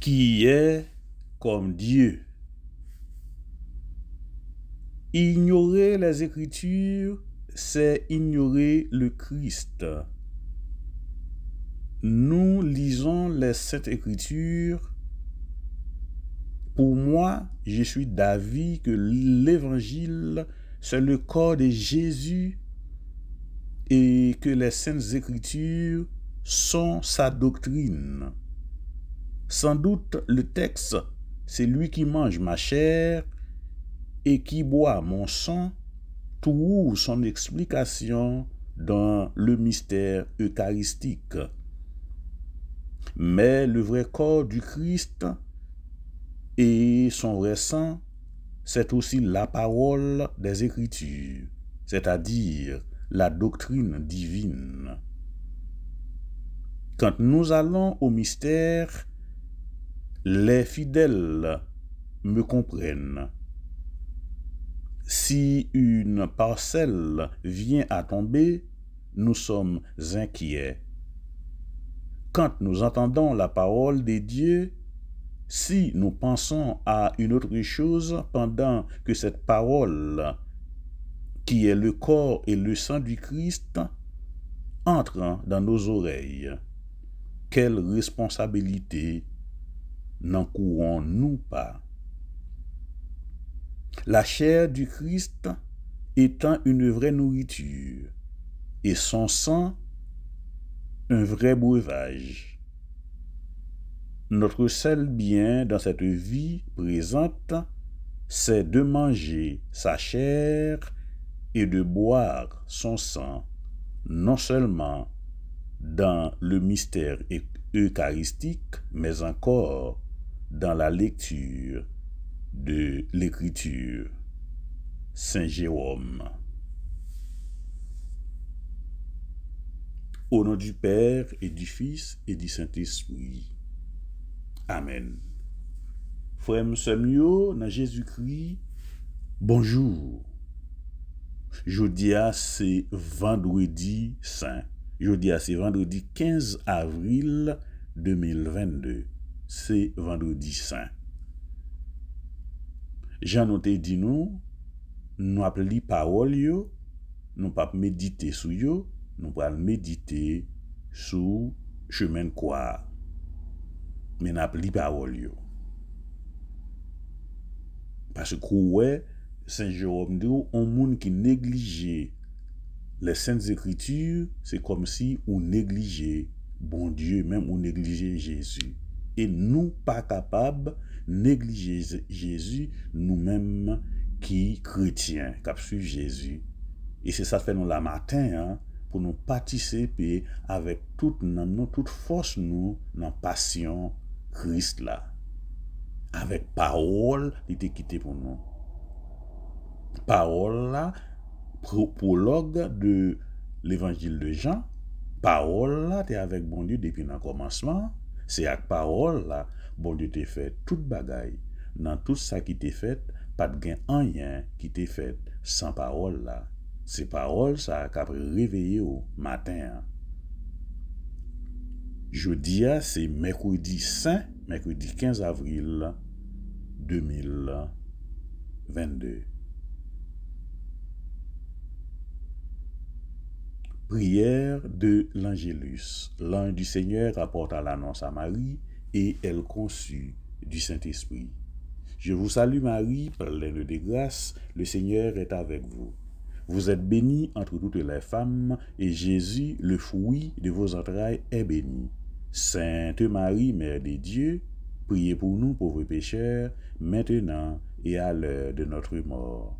qui est comme Dieu. Ignorer les Écritures, c'est ignorer le Christ. Nous lisons les sept Écritures. Pour moi, je suis d'avis que l'Évangile, c'est le corps de Jésus et que les saintes Écritures sont sa doctrine. Sans doute le texte, c'est lui qui mange ma chair et qui boit mon sang, trouve son explication dans le mystère eucharistique. Mais le vrai corps du Christ et son vrai sang, c'est aussi la parole des Écritures, c'est-à-dire la doctrine divine. Quand nous allons au mystère, les fidèles me comprennent. Si une parcelle vient à tomber, nous sommes inquiets. Quand nous entendons la parole des dieux, si nous pensons à une autre chose pendant que cette parole, qui est le corps et le sang du Christ, entre dans nos oreilles, quelle responsabilité N'en courons nous pas La chair du Christ étant une vraie nourriture et son sang un vrai breuvage. Notre seul bien dans cette vie présente, c'est de manger sa chair et de boire son sang, non seulement dans le mystère eucharistique, mais encore dans la lecture de l'écriture. Saint Jérôme. Au nom du Père et du Fils et du Saint-Esprit. Amen. Frère Samuel, dans Jésus-Christ, bonjour. Jeudi, c'est vendredi saint. Jeudi, c'est vendredi 15 avril 2022. Se vendredi saint Janote di nou Nou ap li parol yo Nou pa medite sou yo Nou pa medite Sou chemen kwa Men ap li parol yo Pase kou we Saint Jérôme de ou On moun ki neglije Le saint zekritur Se kom si ou neglije Bon dieu men ou neglije Jésus e nou pa kapab neglije Jezu nou menm ki kretien kap su Jezu e se sa fe nou la matin pou nou patisipe avek tout nan nou tout fos nou nan pasyon Krist la avek parol li te kite pou nou parol la prolog de l'evangil de Jean parol la te avek bon die depi nan komansman Se ak parol la, bon di te fet tout bagay. Nan tout sa ki te fet, pat gen anyen ki te fet san parol la. Se parol sa ak apre reveye ou, maten. Jodi ya, se Mekoudi 5, Mekoudi 15 Avril 2022. Prière de l'Angélus. L'un du Seigneur apporta l'annonce à Marie et elle conçut du Saint-Esprit. Je vous salue Marie, pleine de grâce, le Seigneur est avec vous. Vous êtes bénie entre toutes les femmes et Jésus, le fruit de vos entrailles, est béni. Sainte Marie, Mère de Dieu, priez pour nous pauvres pécheurs, maintenant et à l'heure de notre mort.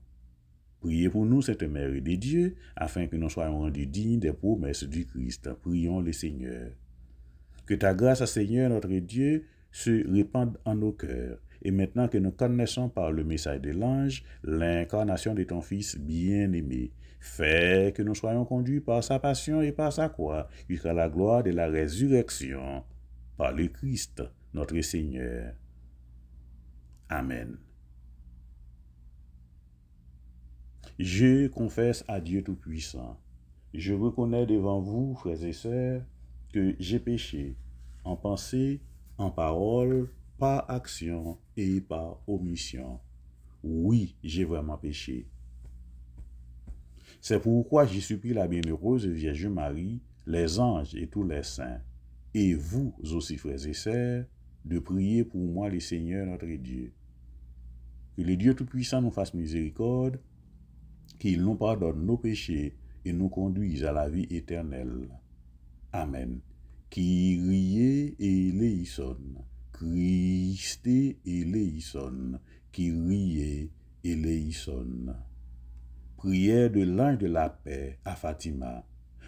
Priez pour nous, cette Mère des dieux, afin que nous soyons rendus dignes des promesses du Christ. Prions le Seigneur. Que ta grâce, Seigneur notre Dieu, se répande en nos cœurs. Et maintenant que nous connaissons par le message de l'ange l'incarnation de ton Fils bien-aimé, fais que nous soyons conduits par sa passion et par sa croix jusqu'à la gloire de la résurrection par le Christ, notre Seigneur. Amen. Je confesse à Dieu Tout-Puissant. Je reconnais devant vous, frères et sœurs, que j'ai péché en pensée, en parole, par action et par omission. Oui, j'ai vraiment péché. C'est pourquoi j'ai supplie la bienheureuse Vierge Marie, les anges et tous les saints, et vous aussi, frères et sœurs, de prier pour moi le Seigneur notre Dieu. Que le Dieu Tout-Puissant nous fasse miséricorde qu'il nous pardonne nos péchés et nous conduisent à la vie éternelle. Amen. Qui et et l'éison, qui riez et l'éison. Prière de l'ange de la paix à Fatima.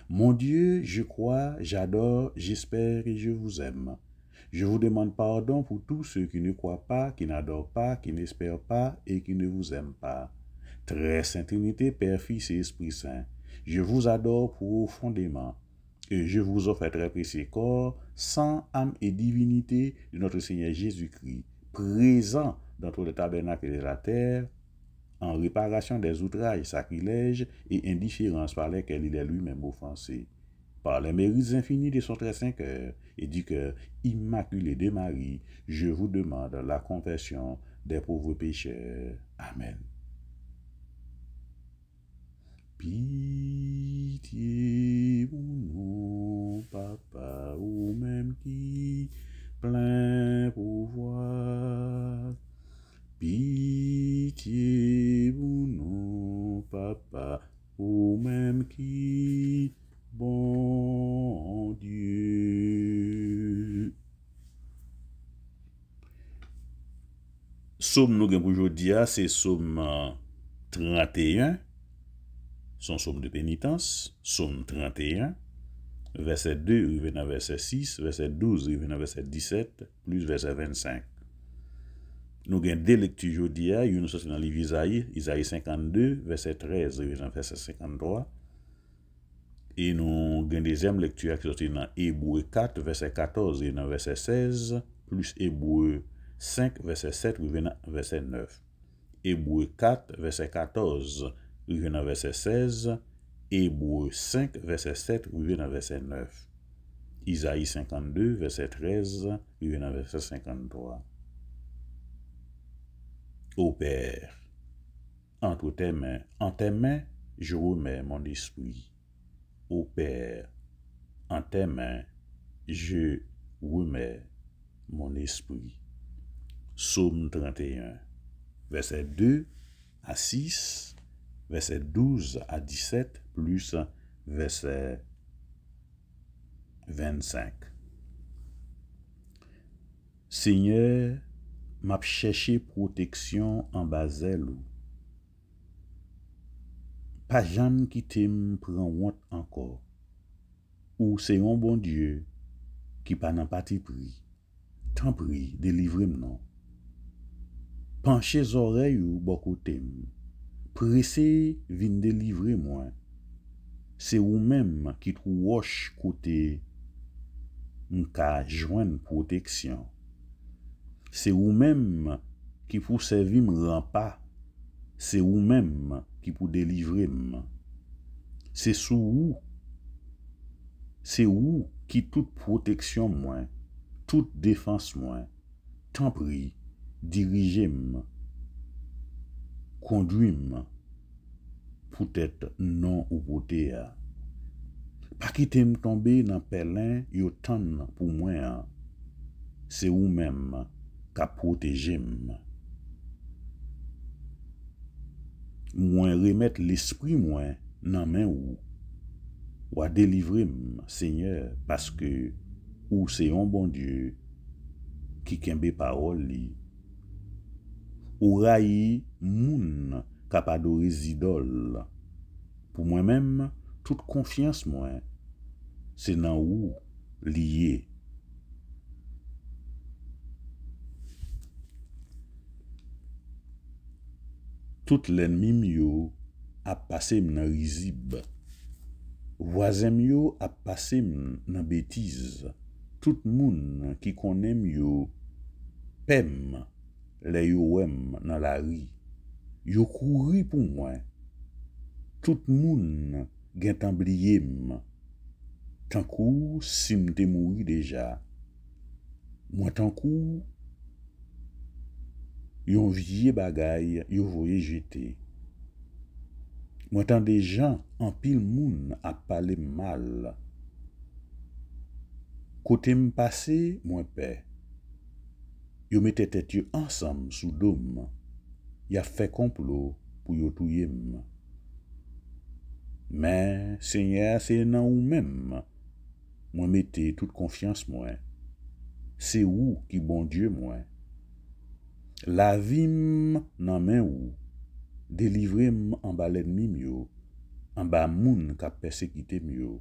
Mon Dieu, je crois, j'adore, j'espère et je vous aime. Je vous demande pardon pour tous ceux qui ne croient pas, qui n'adorent pas, qui n'espèrent pas et qui ne vous aiment pas. Très Sainte Trinité, Père, Fils et Esprit Saint, je vous adore profondément et je vous offre très précieux corps, sang, âme et divinité de notre Seigneur Jésus-Christ, présent dans tous le tabernacle de la terre, en réparation des outrages, sacrilèges et indifférences par lesquels il est lui-même offensé. Par les mérites infinis de son très saint cœur et du cœur immaculé de Marie, je vous demande la confession des pauvres pécheurs. Amen. Pitye pou nou papa, ou menm ki plen pou vwa. Pitye pou nou papa, ou menm ki bon die. Somme nou genpou jodia se somme 31. Son somn de penitans, somn 31, verset 2, rive nan verset 6, verset 12, rive nan verset 17, plus verset 25. Nou gen de lektu yo diya, yon nou sot nan Livi Zayi, Zayi 52, verset 13, rive nan verset 53. E nou gen de zem lektu yo ki sot nan Ebuwe 4, verset 14, rive nan verset 16, plus Ebuwe 5, verset 7, rive nan verset 9. Ebuwe 4, verset 14. dans verset 16, Hébreu 5, verset 7, ou verset 9. Isaïe 52, verset 13, verset 53. Au Père, entre tes mains, en tes mains, je remets mon esprit. Au Père, en tes mains, je remets mon esprit. Psaume 31, verset 2 à 6, Verset 12 a 17 plus verset 25 Seigneur, map chèche protèksyon an bazè lou Pajan ki tem pran want ankor Ou seyon bon dieu ki pan empati pri Tan pri, delivrim nou Panche zorey ou bokotem Prese vin delivre mwen. Se ou menm ki tou wosh kote m ka jwen protection. Se ou menm ki pou sevi m lan pa. Se ou menm ki pou delivre m. Se sou ou. Se ou ki tout protection mwen. Tout defanse mwen. Tan pri dirije mwen. kondwim pou tèt nan ou potè ya. Pakite m tombe nan pelè yo tan pou mwen ya. Se ou mèm ka protejèm. Mwen remèt l'esprit mwen nan mè ou ou a delivre m, seigneur, paske ou se yon bon dieu ki kèmbe parol li. Ou rayi moun kapado rezidol. Pou mwen menm, tout konfians mwen. Se nan ou liye. Tout lenmim yo ap pase mnen rezib. Vwazem yo ap pase mnen betiz. Tout moun ki konen yo pem. Le yo wèm nan la ri. Yo kou ri pou mwen. Tout moun gen tan bliye mwen. Tan kou si mte moui deja. Mwen tan kou yon vie bagay yo voye jete. Mwen tan de jan an pil moun ap pale mal. Kote m pase mwen pe. yo mette tetye ansam sou dom, ya fe komplo pou yo touye mwen. Men, se nye se nan ou men, mwen mette tout konfians mwen, se ou ki bon die mwen. La vim nan men ou, delivrim an ba len mi myo, an ba moun ka persekite myo.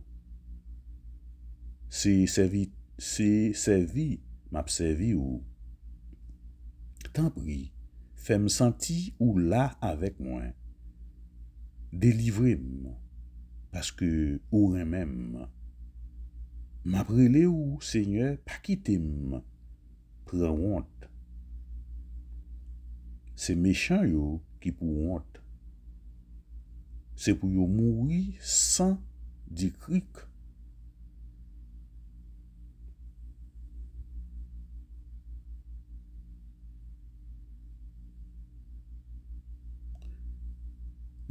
Se se vi map se vi ou, Tempri, fem santi ou la avek mwen. Delivrim, paske ou remem. Mabre le ou, seigne, pakitim, pran wante. Se mechan yo ki pou wante. Se pou yo moui san di krik.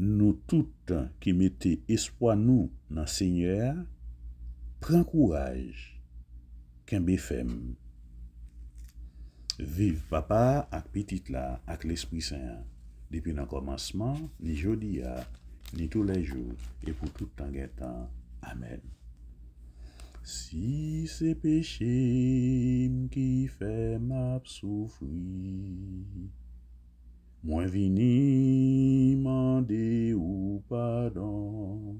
Nou toutan ki mette espoan nou nan seigneur, pren kouaj, ken be fem. Viv papa ak petit la ak l'esprit seigne. Depi nan komanseman, ni jodi ya, ni tou lajou, e pou toutan getan. Amen. Si se peche m ki fem ap soufri, Mwen vini mande ou padan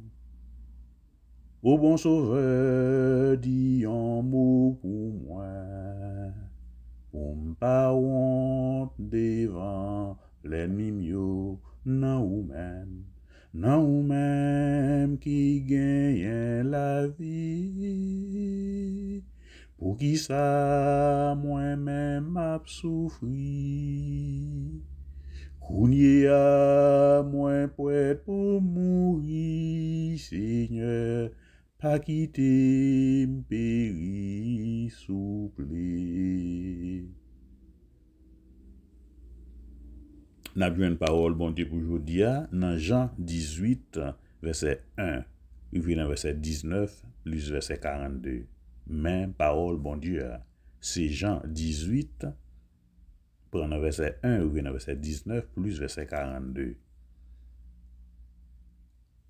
O bon sove di an mou pou mwen O mpa wante devan Len mi myo nan ou men Nan ou men ki genyen la ve Po ki sa mwen men map soufri Kounye a mwen pou et pou mouri, Seigneur, pa ki te mperi souple. Na biwen parol bondye pou jodi a, nan jan 18, verse 1, yu vi nan verse 19, lus verse 42. Men parol bondye a, se jan 18, se jan 18, Prennen vesey 1 ou vene vesey 19 plus vesey 42.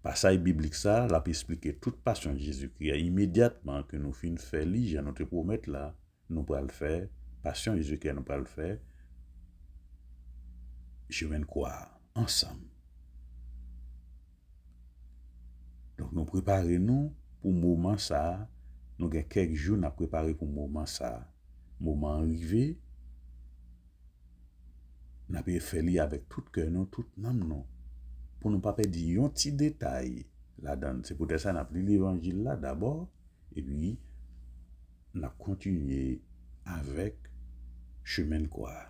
Pasay biblik sa, la pe esplike tout pasyon jesu kria imediatman ke nou fin fè li, jen nou te promet la, nou pral fè, pasyon jesu kria nou pral fè, jemen kwa, ansam. Don nou prepare nou pou mouman sa, nou gen kek joun ap prepare pou mouman sa, mouman rivey, n'a pas fait li avec tout cœur nous, tout âme non pour ne pas perdre un petit détail là-dedans. C'est pour ça qu'on a pris l'évangile là d'abord, et puis, a continué avec chemin de croix.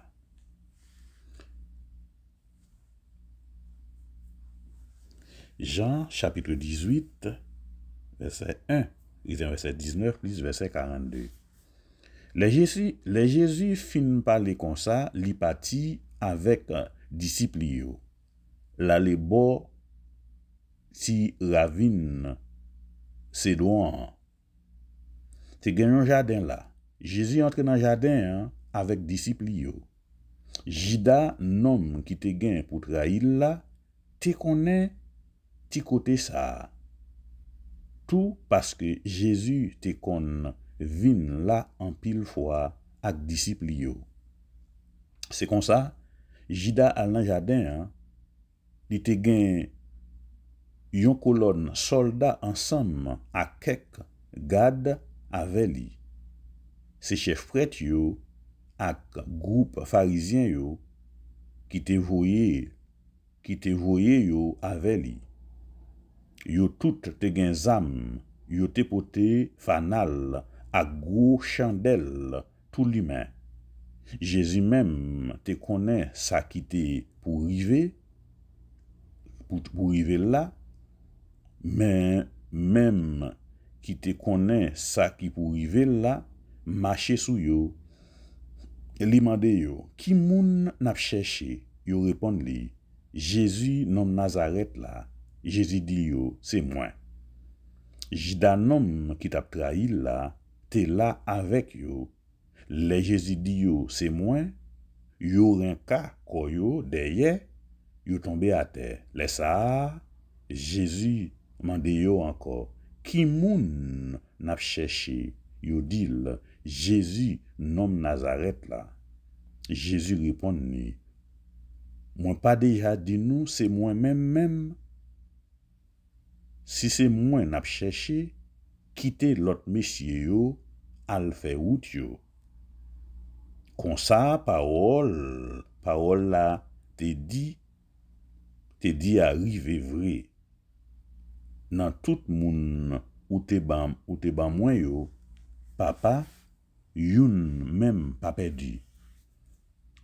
Jean chapitre 18, verset 1, verset 19, verset 42. Les Jésus, le Jésus fin parler comme ça, li avèk eh, disipliyo. La lebo si ravine se doan. Te gen nan jaden la. Jezi entre nan jaden eh, avèk disipliyo. Jida nom ki te gen pou tra il la, te konen, te kote sa. Tout paske jezi te kon vin la an pil fwa ak disipliyo. Se kon sa, Jida al nan jaden, li te gen yon kolon solda ansam ak kek gade aveli. Se chef pret yo ak group farizyen yo ki te voye yo aveli. Yo tout te gen zam, yo te pote fanal ak gro chandel tou limen. Jezi menm te konen sa ki te pou rive la, men menm ki te konen sa ki pou rive la, mache sou yo. Li mande yo, ki moun nap cheshe, yo repon li, Jezi nom Nazaret la, Jezi di yo, se mwen. Jida nom ki tap trahi la, te la avek yo, Le Jezi di yo, se mwen, yo renka, koyo, deye, yo tombe a te. Le sa, Jezi mande yo anko, ki moun nap cheshe, yo dil, Jezi nom Nazaret la. Jezi ripon ni, mwen pa deja di nou, se mwen men men. Si se mwen nap cheshe, kite lot mesye yo, al fe wout yo. Kon sa parol, parol la, te di, te di a rive vre. Nan tout moun ou te bam, ou te bam mwen yo, papa, youn men papè di.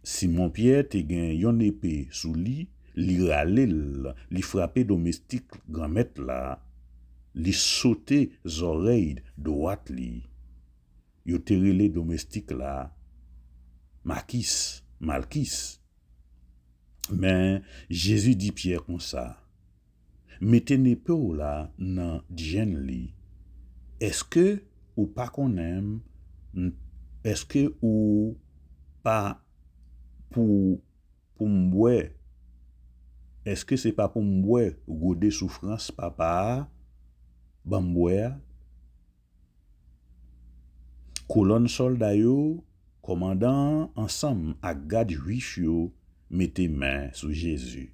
Simon Pierre te gen yon epè sou li, li ralèl, li frapè domestik gramèt la, li sote zoreid doat li, yo terele domestik la, Malkis. Malkis. Men, Jezu di pier kon sa. Metene pe ou la nan djen li. Eske ou pa konem, eske ou pa pou mbwe, eske se pa pou mbwe, ou gode soufrans papa, ban mbwe, kolon sol dayo, komandan ansam ak gade juif yo mette men sou Jezu.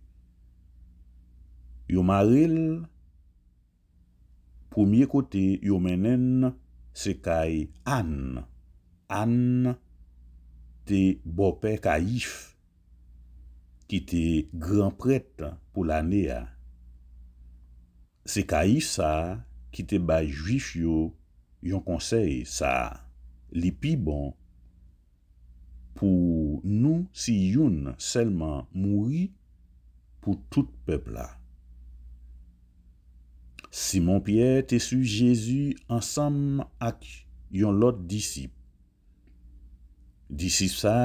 Yo marel, poumye kote yo menen se kaj an, an te bopè kajif, ki te granpret pou la ne a. Se kajif sa, ki te baj juif yo, yon konsey sa, li pi bon an. pou nou si yon selman mouri pou tout peb la. Simon piye te su Jezu ansam ak yon lot disip. Disip sa,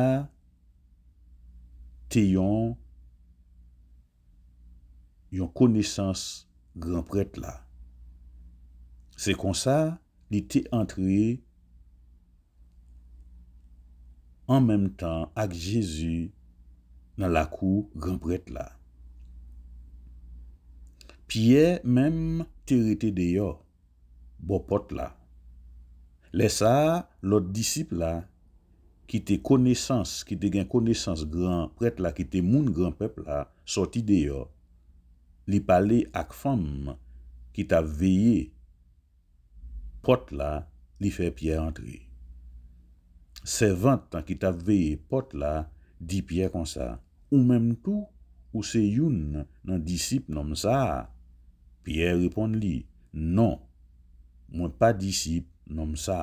te yon konesans granpret la. Se konsa, ni te antre disip. an menm tan ak Jezu nan la kou gran pret la. Piye menm terite de yo bo pot la. Lesa lot disip la ki te konesans, ki te gen konesans gran pret la, ki te moun gran pep la, soti de yo, li pale ak fam ki ta veye pot la li fe piye antri. Sevan tan ki ta veye pot la, di piye kon sa. Ou mem tou, ou se youn nan disip nan msa. Piye repon li, non, mwen pa disip nan msa.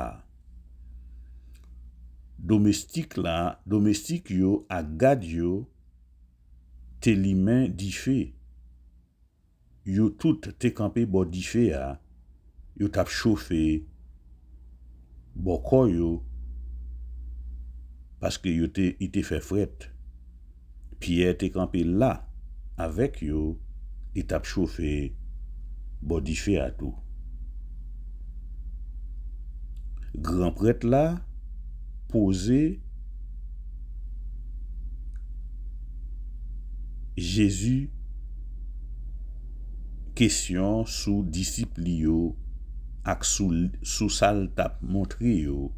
Domestik la, domestik yo, agad yo, te li men di fe. Yo tout te kampe bo di fe ya, yo tap chofe, bo koy yo, paske yote ite fe fret, piye te kampe la, avek yo, et ap chofe, bodife atou. Granpret la, pose, jesu, kesyon sou disipl yo, ak sou sal tap montre yo,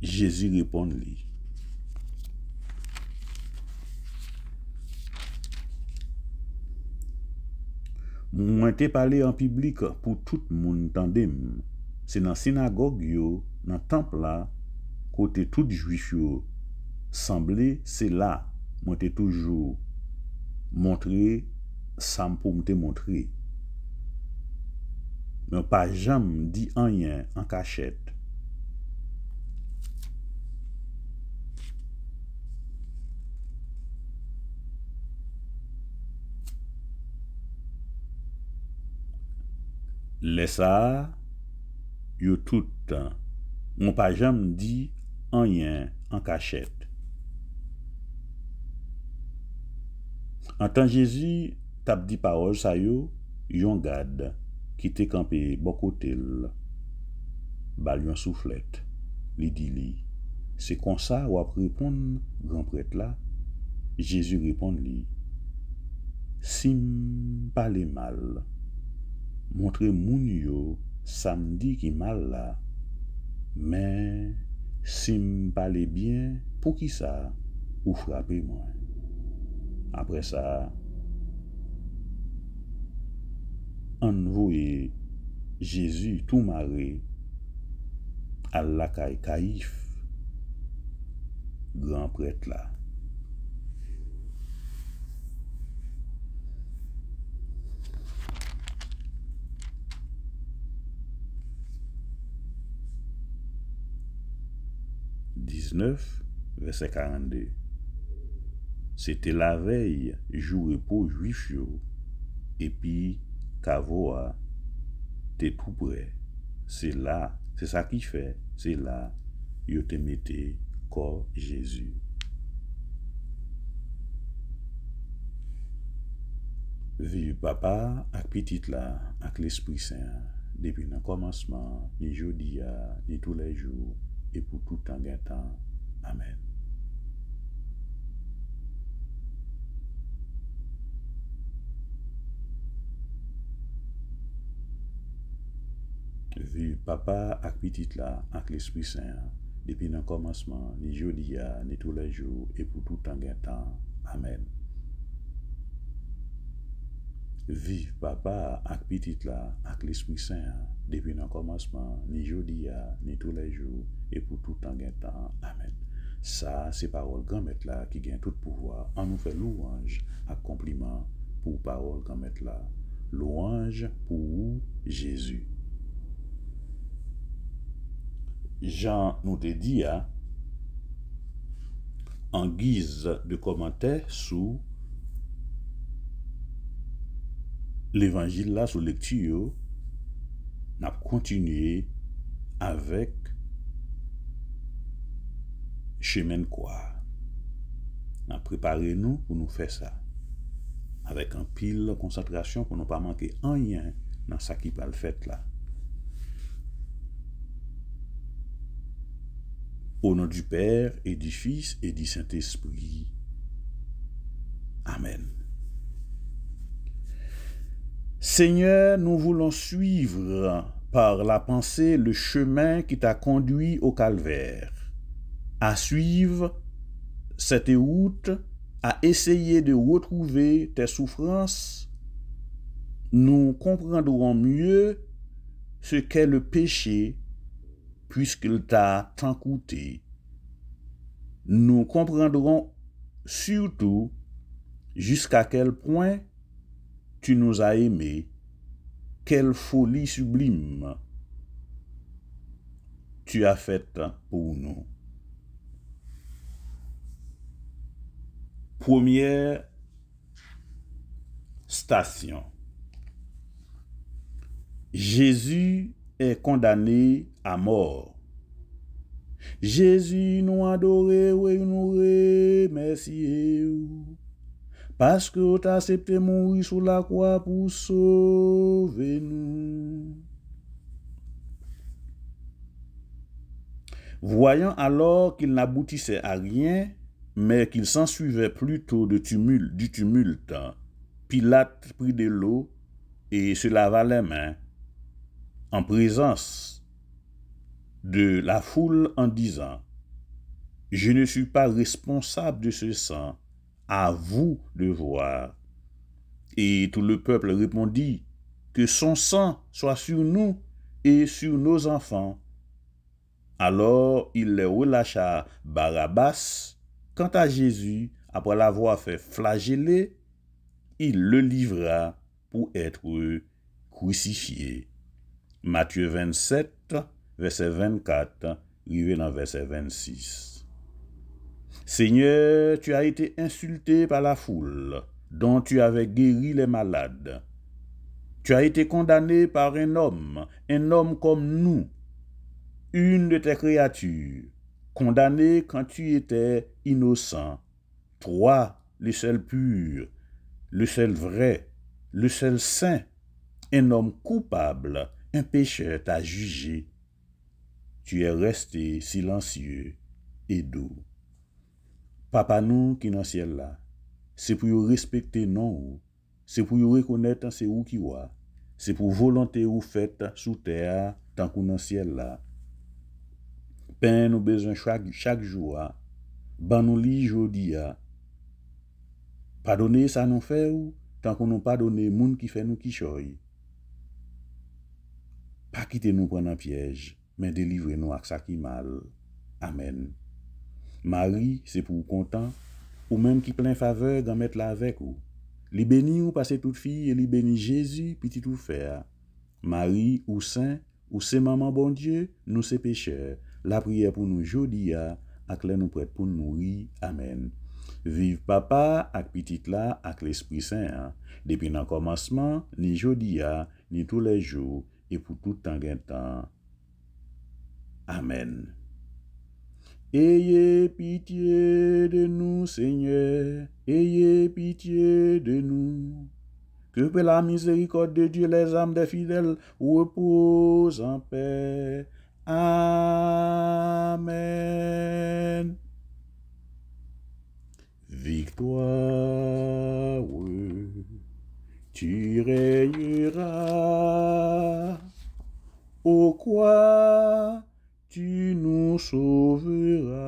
Jezi repon li. Mwen te pale an piblik pou tout moun tendem. Se nan sinagogyo, nan templa, kote tout juifyo, samble se la mwen te toujou. Montre, sam pou mwen te montre. Mwen pa jam di anyen an kachet. Lesa, yo toutan, moun pa jam di, an yen, an kachet. Antan Jezi, tab di parol sa yo, yon gad, kite kampe bokotel, bal yon souflet, li di li. Se konsa, wap ripon, jen pret la, Jezi ripon li, sim palemal, Montre moun yo samdi ki mal la, men se m pale bien pou ki sa ou frapi mwen. Apre sa, anvoye Jezu tou mare al lakay e kaif gran prete la. verset 42 se te la vey jou repou juif yo epi kavou te pou bre se la, se sa ki fe se la, yo te mette kor Jezu vie papa ak petit la, ak l'esprit saint depi nan komanseman ni jodi ya, ni tou lajou E pou tout an gen tan, amen. Viv papa ak pitit la, ak l'Espri Senya. Depi nan komanseman, ni jodi ya, ni tou la jou. E pou tout an gen tan, amen. Viv papa ak pitit la, ak l'Espri Senya. depuis le commencement, ni jeudi, ni tous les jours, et pour tout en gain temps. Amen. Ça, c'est parole grand maître là qui gagne tout pouvoir. On nous fait louange accompliment compliment pour parole grand maître là. Louange pour Jésus. Jean nous dédia... dit, hein, en guise de commentaire sous l'évangile là, sous lecture, N ap kontinye avek chemen kwa. N ap prepare nou pou nou fe sa. Avek an pil konsentrasyon pou nou pa manke anyen nan sa ki pal fet la. O nan di per, di fis, di saint espri. Amen. Seigneur, nous voulons suivre par la pensée le chemin qui t'a conduit au calvaire. À suivre cette route, à essayer de retrouver tes souffrances, nous comprendrons mieux ce qu'est le péché puisqu'il t'a tant coûté. Nous comprendrons surtout jusqu'à quel point tu nous as aimés. Quelle folie sublime tu as faite pour nous. Première station. Jésus est condamné à mort. Jésus nous adoré, et nous remercier tu as accepté de mourir la croix pour sauver-nous. Voyant alors qu'il n'aboutissait à rien, mais qu'il s'ensuivait plutôt de tumulte, du tumulte, Pilate prit de l'eau et se lava les mains en présence de la foule en disant, Je ne suis pas responsable de ce sang, à vous de voir. Et tout le peuple répondit, Que son sang soit sur nous et sur nos enfants. Alors il les relâcha Barabbas. Quant à Jésus, après l'avoir fait flageller, il le livra pour être crucifié. Matthieu 27, verset 24, rivé dans verset 26. Seigneur, tu as été insulté par la foule, dont tu avais guéri les malades. Tu as été condamné par un homme, un homme comme nous, une de tes créatures, condamné quand tu étais innocent. Toi, le seul pur, le seul vrai, le seul saint, un homme coupable, un pécheur t'a jugé. Tu es resté silencieux et doux. Pa pa nou ki nan siel la, se pou yo respekte nan ou, se pou yo rekonete an se ou ki wa, se pou volante ou fete sou te a, tankou nan siel la. Pen nou bezon chak jwa, ban nou li jodi a, pa done sa nou fe ou, tankou nou pa done moun ki fe nou ki choy. Pa kite nou pran an pyej, men delivre nou ak sa ki mal. Amen. Mari, se pou ou kontan, ou menm ki plen faveg an met la vek ou. Li beni ou pase tout fi, li beni Jezu, piti tout fer. Mari, ou sen, ou se maman bon Dieu, ah, nou se peche. La priye pou nou jodi ya, ak le nou pret pou nou ri. Amen. Viv papa, ak piti tla, ak l'esprit sen ya. Ah. Depi nan komansman, ni jodi ya, ah, ni tou le jou, e pou tout an gen tan. Amen. Ayez pitié de nous, Seigneur, ayez pitié de nous. Que par la miséricorde de Dieu, les âmes des fidèles reposent en paix. Amen. Victoire, tu régneras. Au quoi tu nous sauveras.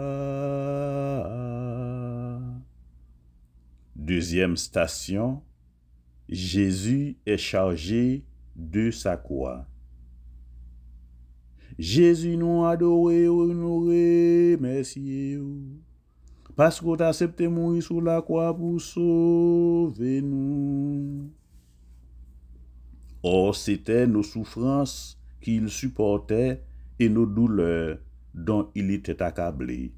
Deuxième station, Jésus est chargé de sa croix. Jésus nous adoré, nous merci. Parce que t'a accepté mourir sur la croix pour sauver nous. Or, c'était nos souffrances qu'il supportait et nos douleurs dont il était accablé.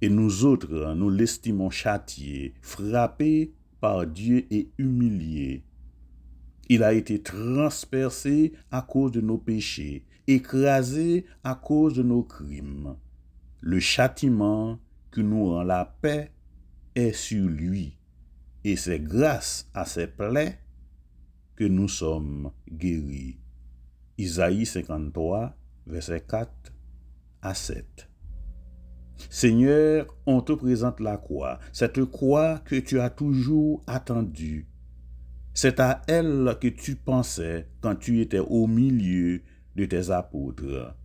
Et nous autres, nous l'estimons châtié, frappé par Dieu et humilié. Il a été transpercé à cause de nos péchés, écrasé à cause de nos crimes. Le châtiment que nous rend la paix est sur lui, et c'est grâce à ses plaies que nous sommes guéris. Isaïe 53, verset 4 à 7. Seigneur, on te présente la croix, cette croix que tu as toujours attendue. C'est à elle que tu pensais quand tu étais au milieu de tes apôtres.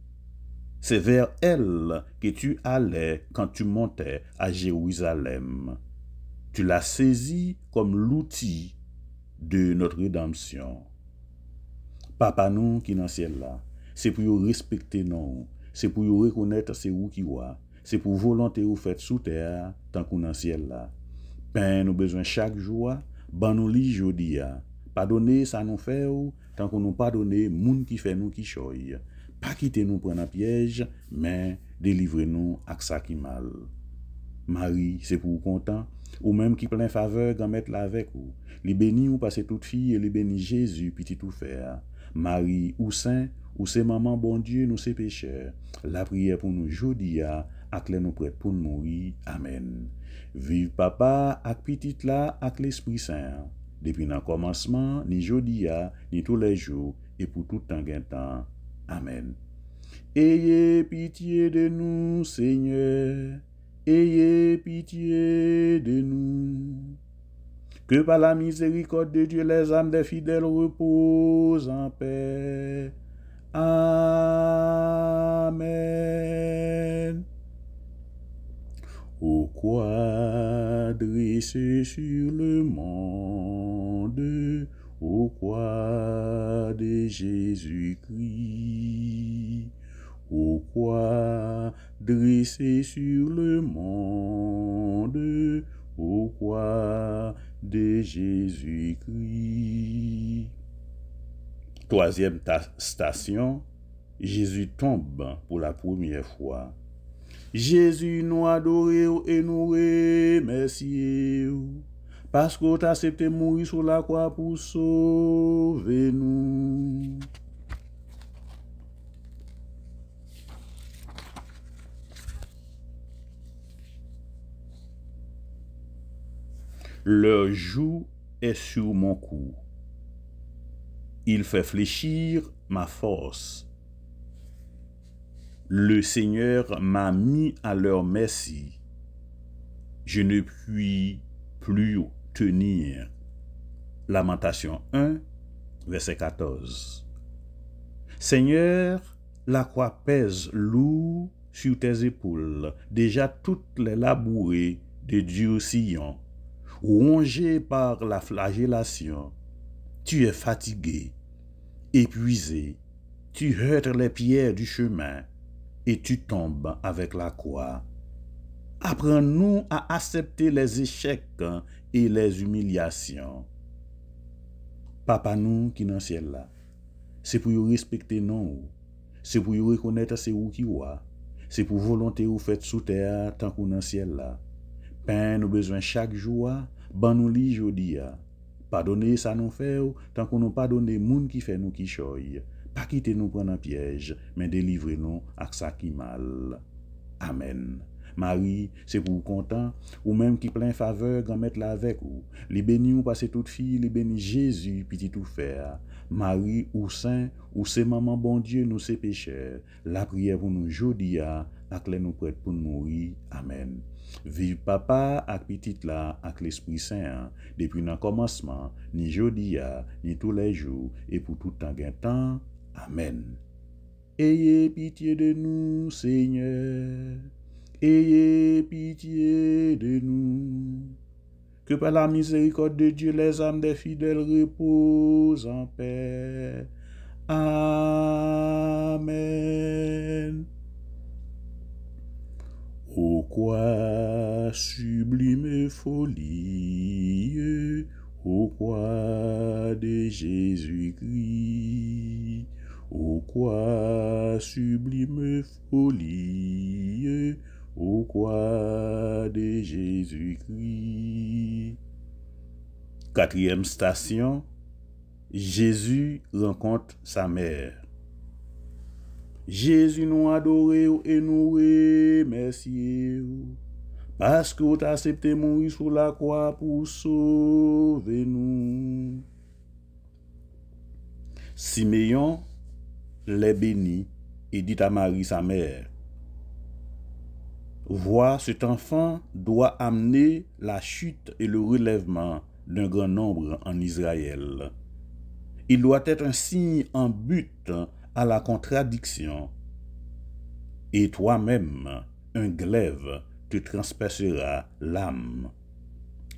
C'est vers elle que tu allais quand tu montais à Jérusalem. Tu l'as saisie comme l'outil de notre rédemption. Papa nous qui n'en ciel là, Se pou yo respekte nan, se pou yo rekonnet se ou ki wa, se pou volante ou fet sou ter, tankou nan siel la. Pen nou bezwen chak jwa, ban nou li jodi ya. Padone sa nou fe ou, tankou nou padone moun ki fe nou ki choy. Pa kite nou prena pyej, men, delivre nou aksa ki mal. Mari, se pou ou kontan, ou menm ki plen faveur gamet la vek ou. Li beni ou pase tout fi, li beni Jezu piti tou fer. Mari ou sen, Ou ces mamans, bon Dieu nous ces pécheurs, la prière pour nous, jodia à, les nous prête pour nous mourir. Amen. Vive papa à petite là à l'Esprit Saint. Depuis notre commencement, ni jodia, ni tous les jours, et pour tout en temps. Amen. Ayez pitié de nous, Seigneur, Ayez pitié de nous. Que par la miséricorde de Dieu, les âmes des fidèles reposent en paix. Amen. Au quoi dressé sur le monde, au quoi de Jésus-Christ, au quoi dressé sur le monde, au quoi de Jésus-Christ. Troisième station, Jésus tombe pour la première fois. Jésus nous adoré et nous remercie. parce que tu as accepté de mourir sur la croix pour sauver nous. Le jour est sur mon cou. Il fait fléchir ma force. Le Seigneur m'a mis à leur merci. Je ne puis plus tenir. Lamentation 1, verset 14. Seigneur, la croix pèse lourd sur tes épaules, déjà toutes les labourées de Dieu Sillon, rongées par la flagellation. Tu es fatigué, Epuize, tu heutre le piye du chemen, e tu tombe avek la kwa. Apran nou a asepte les eshek e les umilyasyon. Papa nou ki nan siel la, se pou yo respekte nan ou, se pou yo rekonete se ou ki wwa, se pou volonte ou fet sou ter tan kon nan siel la. Pen nou bezwen chak jou wwa, ban nou li jodi ya. Pa donè sa nou fè ou, tankou nou pa donè moun ki fè nou ki choy. Pa kite nou pran an pièj, men delivre nou ak sa ki mal. Amen. Mari, se pou kontan, ou menm ki plen faveur, gamet la vek ou. Li benyoun pa se tout fi, li beny Jésus, piti tou fè. Mari, ou sen, ou se maman bon Dieu nou se peche. La priè pou nou jodi ya, ah, ak lè nou prèd pou nou ri. Amen. Vive papa ak pitit la ak l'Espri Saint, depi nan komansman, ni jodi ya, ni tou lejou, e pou tout an gen tan, amen. Eye pitiye de nou, Seigneur, eye pitiye de nou, ke pa la mizeri kote de Diyo, les ame de fidel repos an pe. Amen. Au quoi sublime folie, au quoi de Jésus-Christ, au quoi sublime folie, au quoi de Jésus-Christ. Quatrième station, Jésus rencontre sa mère. Jésus nous adoré et nous merci. parce que vous accepté mourir sur la croix pour sauver nous. Siméon les bénit et dit à Marie sa mère, Vois, cet enfant doit amener la chute et le relèvement d'un grand nombre en Israël. Il doit être un signe en but à la contradiction. Et toi-même, un glaive te transpercera l'âme,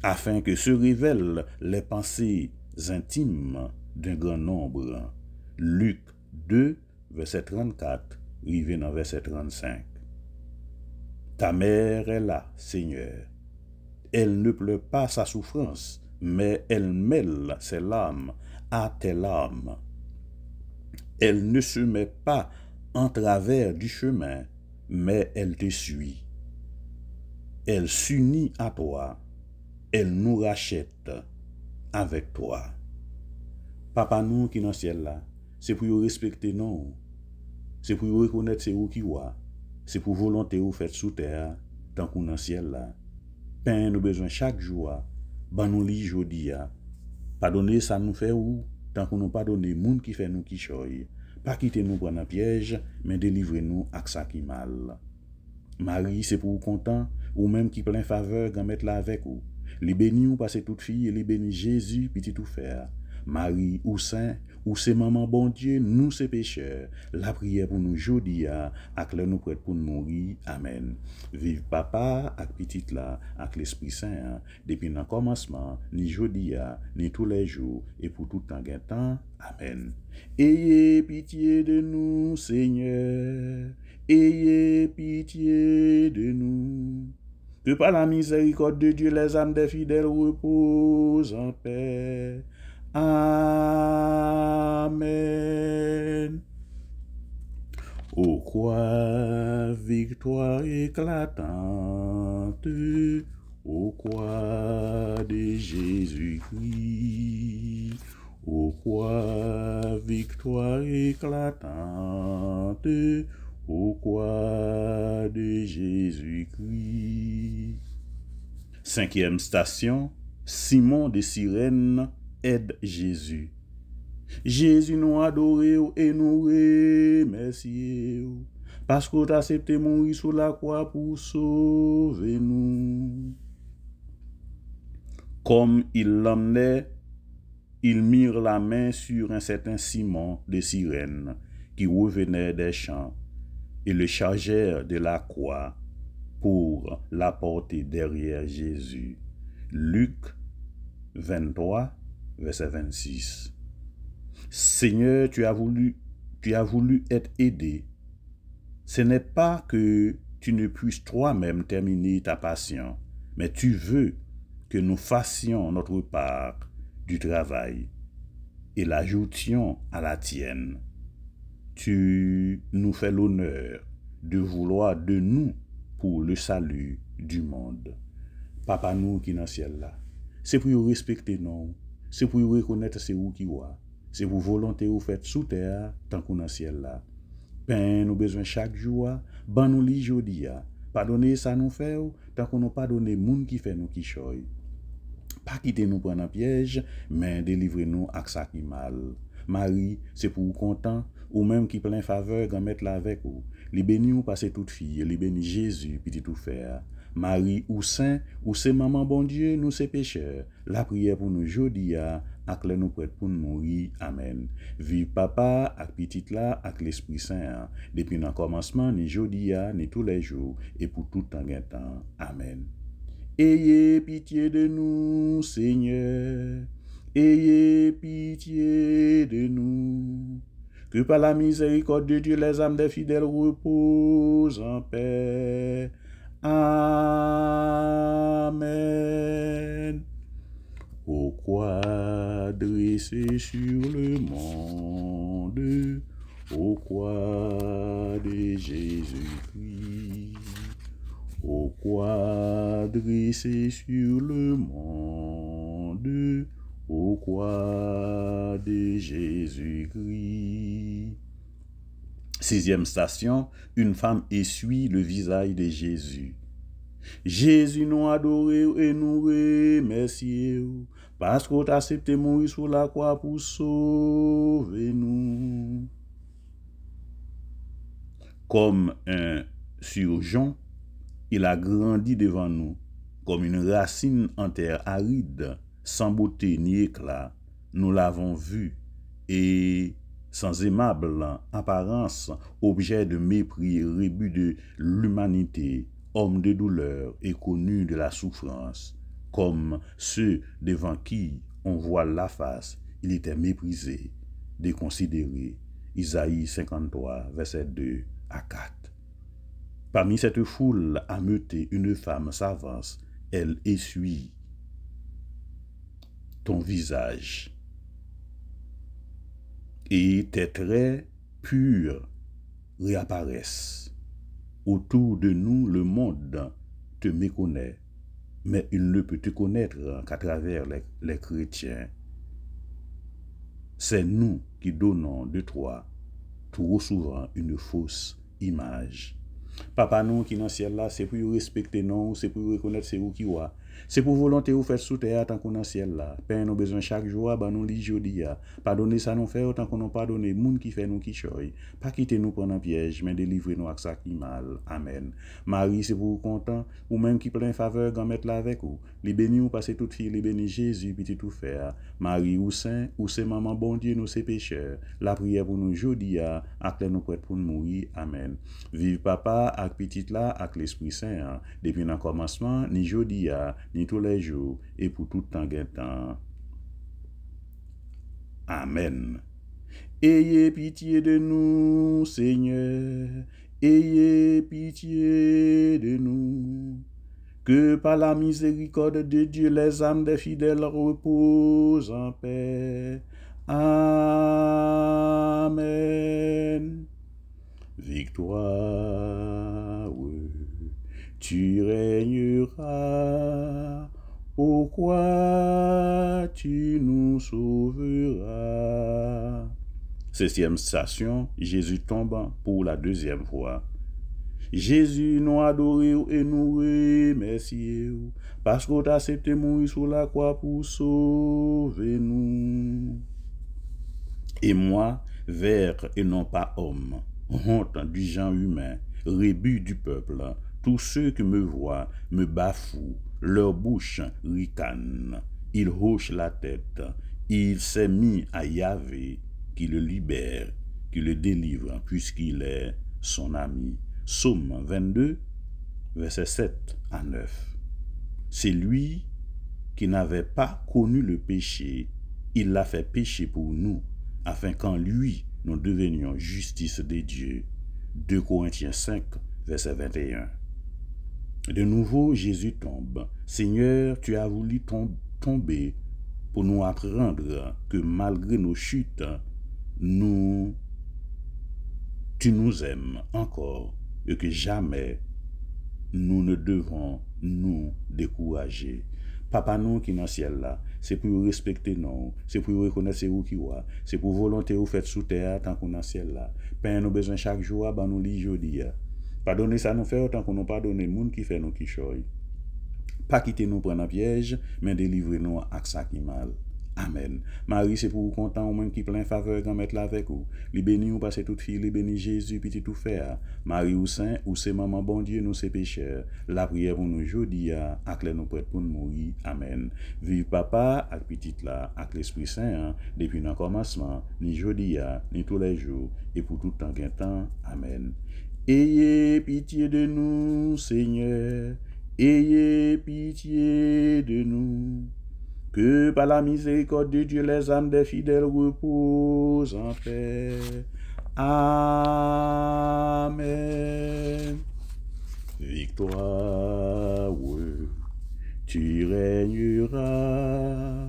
afin que se révèlent les pensées intimes d'un grand nombre. Luc 2, verset 34, rivé dans verset 35. Ta mère est là, Seigneur. Elle ne pleut pas sa souffrance, mais elle mêle ses larmes à tes larmes. El ne se mè pa an travèr di chèmè, mè el te sui. El s'uni a toa, el nou rachèt avèk toa. Papa nou ki nan sèl la, se pou yo respèkte nan ou, se pou yo rekounèt se ou ki oua, se pou volante ou fèt sou tèr, tan kou nan sèl la. Pen nou bezon chak joua, ban nou li jodi ya. Ah. Padone sa nou fè ou, tan pou nou pa done moun ki fè nou ki choy. Pa kite nou prana pyej, men delivre nou ak sa ki mal. Mari, se pou ou kontan, ou menm ki plen faveur gamet la vek ou. Li beni ou pa se tout fi, li beni Jezu, pi ti tout fèr. Mari ou sen, ou se maman bon die, nou se peche, la priye pou nou jodi ya, ah, ak lè nou kred pou nou mori, amen. Viv papa, ak ah, ah, pitit la, ak l'esprit sen, depi nan komansman, ni jodi ya, ni tou lè jou, e pou toutan gen tan, amen. Eye pitiye de nou, seigneur, eye pitiye de nou. E pa la miserikot de Dieu, les âmes des fidèles reposent en paix. Amen. Au quoi, victoire éclatante, au quoi de Jésus-Christ, Au quoi, victoire éclatante, au quoi de Jésus-Christ. Cinquième station, Simon des Sirènes aide Jésus. Jésus nous adore et nous remercie. parce que tu accepté mourir sur la croix pour sauver nous. Comme il l'emmenait, ils mirent la main sur un certain Simon de sirène qui revenait des champs et le chargèrent de la croix pour la porter derrière Jésus. Luc 23, verset 26. Seigneur, tu as voulu, tu as voulu être aidé. Ce n'est pas que tu ne puisses toi-même terminer ta passion, mais tu veux que nous fassions notre part du travail et l'ajoutions à la tienne. Tu nous fais l'honneur de vouloir de nous pour le salut du monde. Papa nous qui dans ciel là, c'est pour respecter nous, Se pou yo rekonnet se ou ki wa, se pou volante yo fet sou ter, tankou nan siel la. Pen nou bezwen chak jou wa, ban nou li jodi ya, padone sa nou fe ou, tankou nou padone moun ki fe nou ki choy. Pa kite nou pran apiej, men delivre nou ak sa ki mal. Mari, se pou yo kontan, ou menm ki plen faveur gamet la vek ou, li beni ou pase tout fi, li beni Jezu, piti tou fer. Mari ou sè, ou sè maman bon die, nou sè peche, la priè pou nou jodi ya, ah, ak lè nou prèd pou nou mouri, amen. Viv papa, ak piti tla, ak l'esprit sè, ah. depi nan komanseman, ni jodi ya, ah, ni tou lè jou, e pou tout an gen tan, amen. Eye pitiye de nou, sènyè, eye pitiye de nou, kè pa la mizèri kòt de die, lè zanm dè fidèl, repòz an pè, amen. Amen. Au croix dressé sur le monde, au croix de Jésus-Christ, au croix dressé sur le monde, au croix de Jésus-Christ. Sixième station, une femme essuie le visage de Jésus. Jésus nous adore et nous remercie parce qu'on t'a accepté mourir sur la croix pour sauver nous. Comme un surgeon, il a grandi devant nous, comme une racine en terre aride, sans beauté ni éclat. Nous l'avons vu et sans aimable apparence, objet de mépris, rébut de l'humanité, homme de douleur et connu de la souffrance, comme ceux devant qui on voit la face, il était méprisé, déconsidéré. Isaïe 53, verset 2 à 4. Parmi cette foule ameutée, une femme s'avance, elle essuie ton visage et tes traits purs réapparaissent. Autour de nous, le monde te méconnaît, mais il ne peut te connaître qu'à travers les, chrétiens. C'est nous qui donnons de toi trop souvent une fausse image. Papa nous qui dans le ciel là, c'est pour respecter non, c'est pour reconnaître c'est vous qui voyez. Se pou volante ou fet soutea tankou nan siel la, pen nou bezan chak jwa ban nou li jodi ya, padone sa nou fe ou tankou nou padone moun ki fe nou ki choy, pa kite nou pon nan pyej men delivre nou ak sa ki mal, amen. Mari se pou ou kontan ou men ki plen faveur gamet la vek ou, li beni ou pase tout fi li beni Jezu pitit ou fe a, mari ou sen, ou sen maman bon die nou se peche, la priye pou nou jodi ya, ak le nou pret pou nou mou yi, amen. ni tous les jours et pour tout temps guettant. Amen. Ayez pitié de nous, Seigneur, ayez pitié de nous. Que par la miséricorde de Dieu, les âmes des fidèles reposent en paix. Amen. Victoire tu régneras. Pourquoi tu nous sauveras Septième station, Jésus tombe pour la deuxième fois. Jésus nous adoré et nous remercions, parce qu'on as accepté mourir sur la croix pour sauver nous. Et moi, vert et non pas homme, honte du genre humain, rébut du peuple, tous ceux qui me voient me bafouent, leur bouche ricane. Il hoche la tête. Il s'est mis à Yahvé, qui le libère, qui le délivre, puisqu'il est son ami. Somme 22, versets 7 à 9. C'est lui qui n'avait pas connu le péché, il l'a fait pécher pour nous, afin qu'en lui nous devenions justice des dieux. 2 Corinthiens 5, verset 21. De nouveau, Jésus tombe. Seigneur, tu as voulu tomber pour nous apprendre que malgré nos chutes, nous, tu nous aimes encore et que jamais nous ne devons nous décourager. Papa nous qui dans le ciel là, c'est pour respecter nous, c'est pour reconnaître où qui c'est pour volonté ou faites sous terre tant qu'on dans le ciel là. Père, nous besoin chaque jour, ben nous lit jeudi. Padone sa nou fè otan kon nou padone moun ki fè nou ki choy. Pa kite nou pren apyèj, men delivre nou ak sa ki mal. Amen. Mari se pou kontan ou men ki plen favek an met la vek ou. Li beni ou pase tout fi, li beni Jezu pitit ou fè a. Mari ou sen, ou se maman bon die nou se peche. La priè pou nou jodi a, ah, ak lè nou pret pou nou moui. Amen. Viv papa, ak pitit la, ak l'esprit sen a. Depi nan kormasman, ni jodi a, ah, ni tolej jou. E pou toutan gwen tan. Amen. Ayez pitié de nous, Seigneur, ayez pitié de nous. Que par la miséricorde de Dieu, les âmes des fidèles reposent en paix. Amen. Victoire, tu régneras.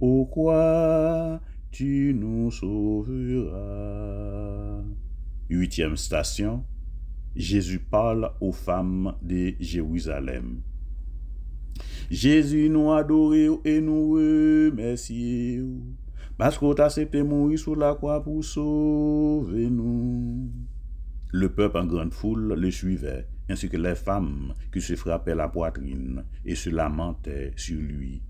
Au quoi tu nous sauveras. Huitième station Jésus parle aux femmes de Jérusalem. Jésus nous adore et nous remercie. parce qu'on t'a accepté mourir sur la croix pour sauver nous. Le peuple en grande foule le suivait, ainsi que les femmes qui se frappaient la poitrine et se lamentaient sur lui.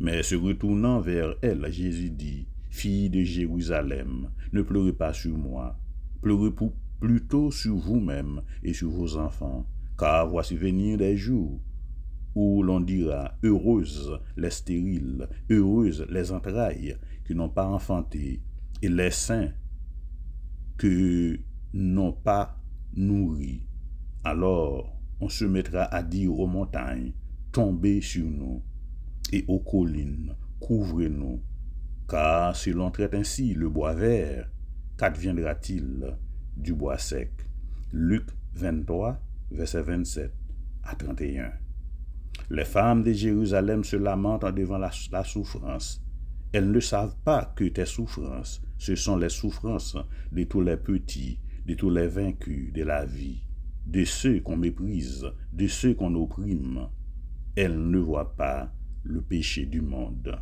Mais se retournant vers elle, Jésus dit, Fille de Jérusalem, ne pleurez pas sur moi, pleurez pour, plutôt sur vous-même et sur vos enfants, car voici venir des jours où l'on dira heureuses les stériles, heureuses les entrailles qui n'ont pas enfanté, et les saints que n'ont pas nourri. Alors on se mettra à dire aux montagnes, tombez sur nous, et aux collines, couvrez-nous, car si l'on traite ainsi le bois vert, qu'adviendra-t-il du bois sec. Luc 23, verset 27 à 31. Les femmes de Jérusalem se lamentent devant la, la souffrance. Elles ne savent pas que tes souffrances, ce sont les souffrances de tous les petits, de tous les vaincus de la vie, de ceux qu'on méprise, de ceux qu'on opprime. Elles ne voient pas le péché du monde.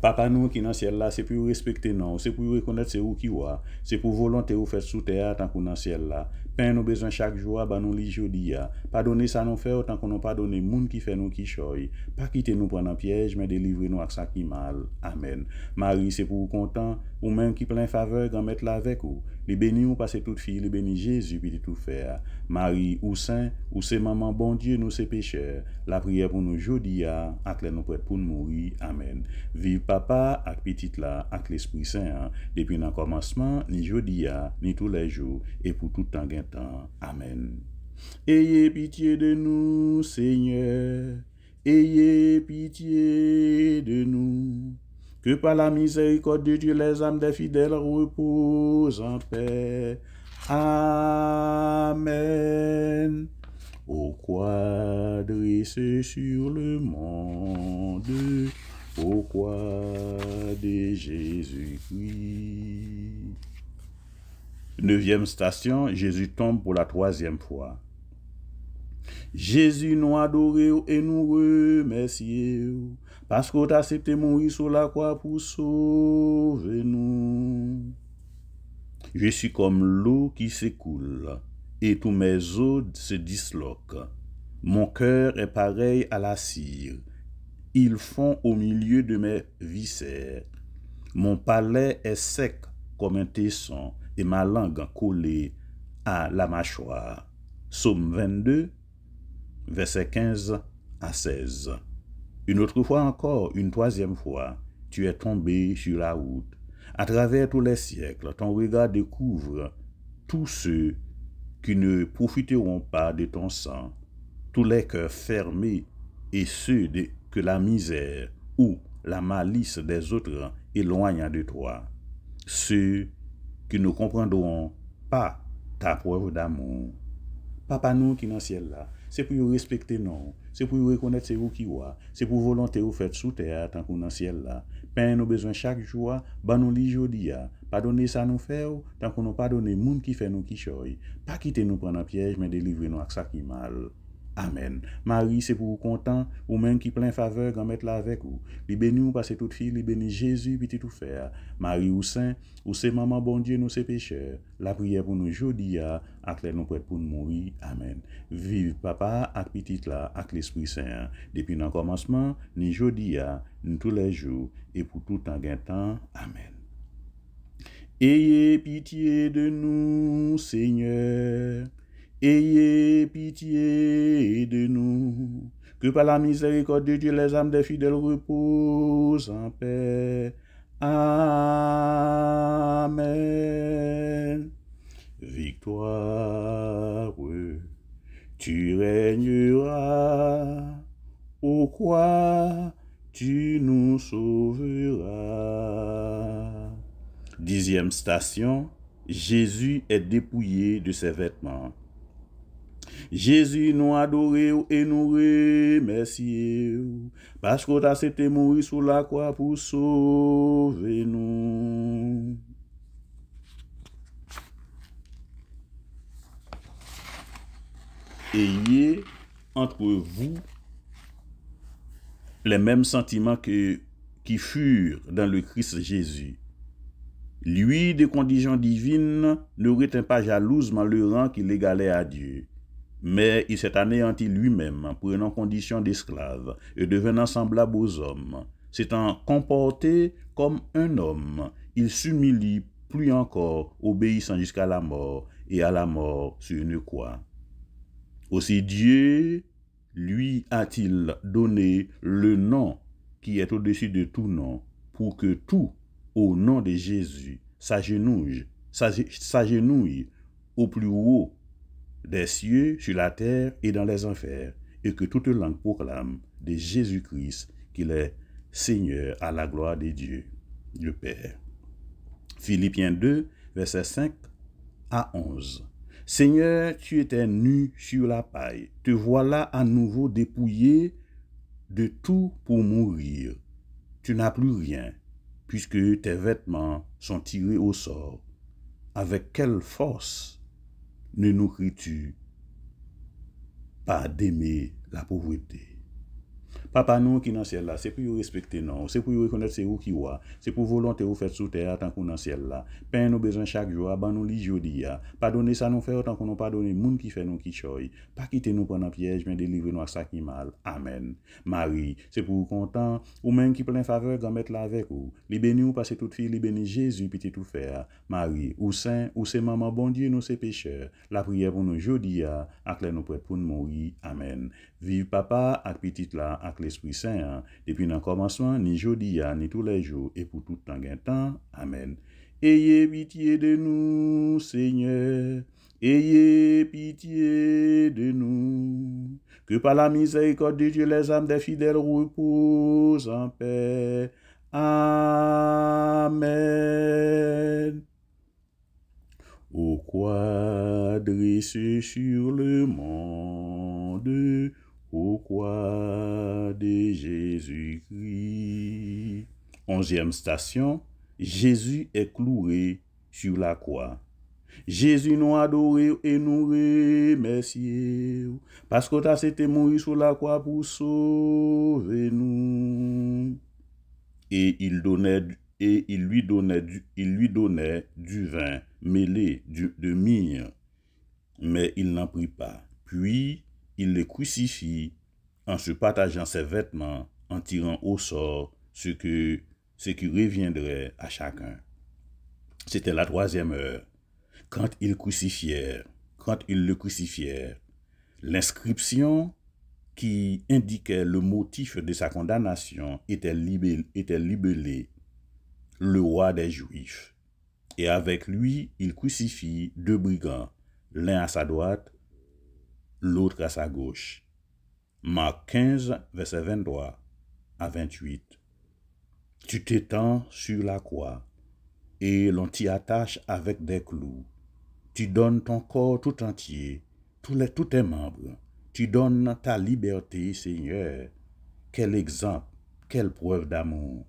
Papa nou ki nan syel la, se pou yon respekte nan, se pou yon rekonnet se yon kiwa, se pou volante yon fet sou teya tan kon nan syel la. Pen nou bezan chak jwa, ban nou li jodi ya. Padone sa nou fer, tan kon nou padone moun ki fe nou ki choy. Pa kite nou pran an piyej, men delivre nou ak sa ki mal. Amen. Mari, se pou yon kontan. Ou men ki plen favek an met la vek ou. Li beni ou pase tout fi, li beni Jezu, bi di tout fer. Mari ou sen, ou se maman bon Dieu nou se peche. La priè pou nou jodi ya, ah, ak lè nou pwèd pou nou moui. Amen. Viv papa, ak piti tla, ak l'esprit sen ya. Ah. Depi nan komanseman, ni jodi ya, ah, ni tout lè jou. E pou tout an gwen tan. Amen. Eye pitiye de nou, seigneur. Eye pitiye de nou. Que par la miséricorde de Dieu, les âmes des fidèles reposent en paix. Amen. Au quoi sur le monde, au quoi de Jésus-Christ. Neuvième station, Jésus tombe pour la troisième fois. Jésus nous adoré et nous remercie ta septe la pour sauver Je suis comme l'eau qui s'écoule et tous mes os se disloquent. Mon cœur est pareil à la cire, il font au milieu de mes viscères. Mon palais est sec comme un tesson, et ma langue collée à la mâchoire. Somme 22, verset 15 à 16. Une autre fois encore, une troisième fois, tu es tombé sur la route. À travers tous les siècles, ton regard découvre tous ceux qui ne profiteront pas de ton sang, tous les cœurs fermés et ceux que la misère ou la malice des autres éloignent de toi, ceux qui ne comprendront pas ta preuve d'amour. Papa, non, qui dans ciel là, c'est pour respecter non. Se pou yon rekonet se yon kiwa, se pou volante yon fet sou ter tan kon nan siel la. Pen yon bezwen chak jwa, ban yon li jodi ya. Padone sa yon fe ou, tan kon yon padone moun ki fe yon ki choy. Pa kite yon prana pyej, men delivre yon aksa ki mal. Amen. Mari, se pou ou kontan, ou men ki plen favek an met la vek ou. Li beni ah, ou pase tout fi, li beni Jezu pitit ou fer. Mari ou sen, ou se mama bon die nou se peche. La priye pou nou jodi ya, ak lè nou kwet pou nou moui. Amen. Viv papa, ak pitit la, ak l'Esprit ah, Seigneur. Depi nan komanseman, ni jodi ya, ni tout lajou, e pou tout an gwen tan. Amen. Eye pitiye de nou, Seigneur. Ayez pitié de nous, que par la miséricorde de Dieu, les âmes des fidèles reposent en paix. Amen. Victoire, tu régneras, au quoi tu nous sauveras. Dixième station, Jésus est dépouillé de ses vêtements. Jésus nous adoré et nous Merci, parce que a été mourir sur la croix pour sauver nous. Ayez entre vous les mêmes sentiments que, qui furent dans le Christ Jésus. Lui, des conditions divines, ne retint pas jalousement le rang qu'il égalait à Dieu mais il s'est anéanti lui-même, prenant condition d'esclave et devenant semblable aux hommes. S'étant comporté comme un homme, il s'humilie plus encore, obéissant jusqu'à la mort et à la mort sur une croix. Aussi Dieu lui a-t-il donné le nom qui est au-dessus de tout nom, pour que tout, au nom de Jésus, s'agenouille, s'agenouille au plus haut des cieux, sur la terre et dans les enfers, et que toute langue proclame de Jésus-Christ qu'il est Seigneur à la gloire de Dieu le Père. Philippiens 2, versets 5 à 11. Seigneur, tu étais nu sur la paille, te voilà à nouveau dépouillé de tout pour mourir. Tu n'as plus rien, puisque tes vêtements sont tirés au sort. Avec quelle force ne nous tu pas d'aimer la pauvreté Papa nou ki nan sèl la, se pou yon respekte nou, se pou yon rekonnet se yon ki wwa, se pou volante ou fèd sou tè a tan kon nan sèl la. Pen nou bezan chak jwa, ban nou li jodi a, pa donè sa nou fè ou tan kon nou pa donè moun ki fè nou ki choy. Pa kite nou pon nan pièj, men delivre nou ak sa ki mal. Amen. Mari, se pou yon kontan, ou men ki plen favek, gamèt la vek ou. Li ben yon pa se tout fi, li ben yon jèzu, piti tout fè a. Mari, ou sen, ou se mama, bon die nou se peche, la priè pou nou jodi a, ak lè nou pwèd pou nou mori. Amen. Viv papa, ak piti tla, ak l'Esprit Saint, hein. depuis notre le commencement, ni jeudi, hein, ni tous les jours, et pour tout temps gain temps. Amen. Ayez pitié de nous, Seigneur. Ayez pitié de nous. Que par la miséricorde de Dieu, les âmes des fidèles reposent en paix. Amen. Au quadrice sur le monde, croix de Jésus-Christ. Onzième station, Jésus est cloué sur la croix. Jésus nous adoré et nous remercier parce que t'as été mourir sur la croix pour sauver nous. Et il donnait et il lui donnait du, il lui donnait du vin mêlé de myrrhe, mais il n'en prit pas. Puis il le crucifie en se partageant ses vêtements, en tirant au sort ce, que, ce qui reviendrait à chacun. C'était la troisième heure. Quand ils crucifièrent, quand ils le crucifièrent, l'inscription qui indiquait le motif de sa condamnation était libellée, le roi des Juifs. Et avec lui, il crucifie deux brigands, l'un à sa droite, l'autre à sa gauche. Mark 15 verset 23 a 28 Tu te tan sur la kwa E lon ti atache avek de klo Tu don ton kor tout entye Tout te membre Tu don ta liberte seigneur Kel exemple, kel preuve damon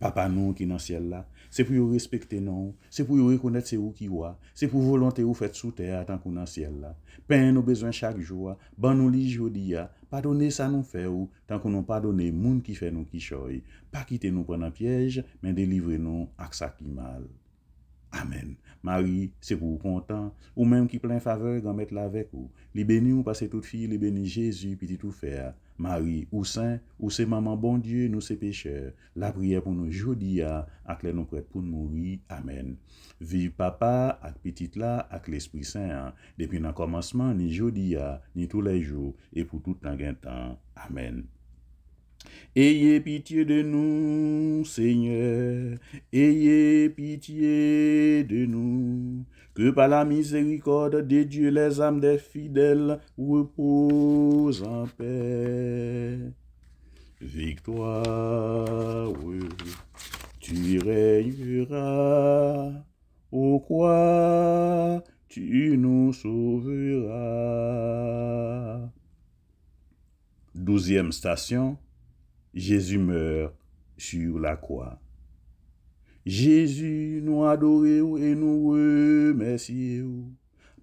Papa non ki nan siel la Se pou yo respekte nan Se pou yo rekonet se yo ki wa Se pou volante yo fet sou ter Tan kon nan siel la Pen nou bezwen chak jo wa Ban nou li jo di ya padone sa nou fe ou, tankou nou padone moun ki fe nou ki choy, pa kite nou pran an pyej, men delivre nou ak sa ki mal. Amen. Mari, se pou ou kontan, ou menm ki plen faveur, gamet la vek ou, li beni ou pase tout fi, li beni Jezu, pi ti tou fe a, Mari, ou sen, ou se maman bon die nou se peche, la priye pou nou jodi ya, ak le nou prete pou nou ri, amen. Viv papa, ak petit la, ak l'esprit sen, depi nan komanseman, ni jodi ya, ni tou lajou, e pou tout tangen tan, amen. Ayez pitié de nous, Seigneur, ayez pitié de nous, que par la miséricorde de Dieu les âmes des fidèles reposent en paix. Victoire, tu régneras, au quoi tu nous sauveras. Douzième station. Jésus meurt sur la croix. Jésus, nous adorons et nous remercions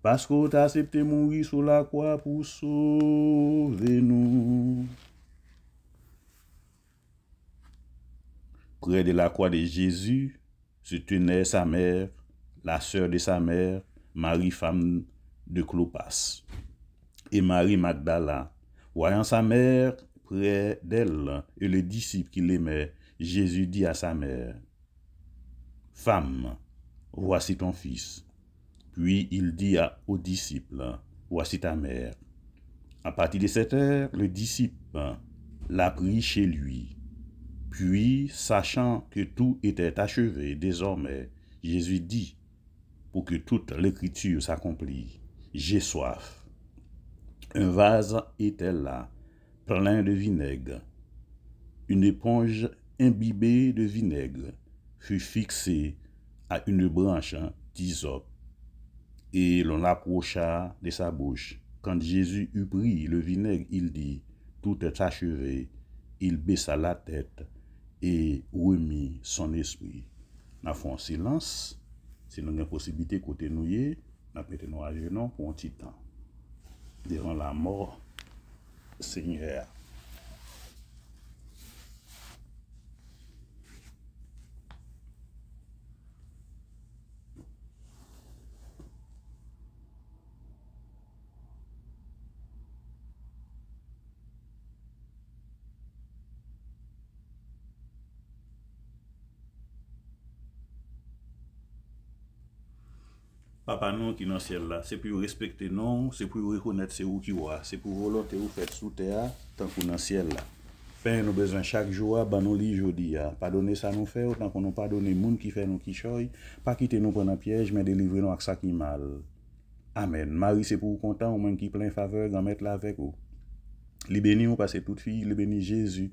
parce que tu as accepté mourir sur la croix pour sauver nous. Près de la croix de Jésus se tenait sa mère, la sœur de sa mère, Marie, femme de Clopas, et Marie Magdala. Voyant sa mère près d'elle et le disciple qui l'aimait, Jésus dit à sa mère, Femme, voici ton fils. Puis il dit à, aux disciples, Voici ta mère. À partir de cette heure, le disciple l'a pris chez lui. Puis, sachant que tout était achevé désormais, Jésus dit, pour que toute l'écriture s'accomplit, j'ai soif. Un vase était là plen de vineg. Un eponj imbibé de vineg fuy fikse a un branche di zop e lon aprocha de sa bouche. Kan Jezu upri le vineg, il di, tout et achevé, il besa la tèt e remi son espri. Na fon silans, se non gen posibite kote nou ye, na pete nou ajenon pou an titan. Deran la mor, Sim, é. Papa nou ki nan siel la, se pou yo respekte nou, se pou yo rekonet se ou ki ou a, se pou yo volante ou fet sou te a, tan pou nan siel la. Pen nou bezan chak jou a, ban nou li jodi a, pa donne sa nou fe ou, tan pou nou pa donne moun ki fe nou ki choy, pa kite nou pwena pyej, men delivre nou ak sa ki mal. Amen. Mari se pou yo kontan, ou men ki plen faveur, gamet la vek ou. Li beni ou pase tout fi, li beni Jezu,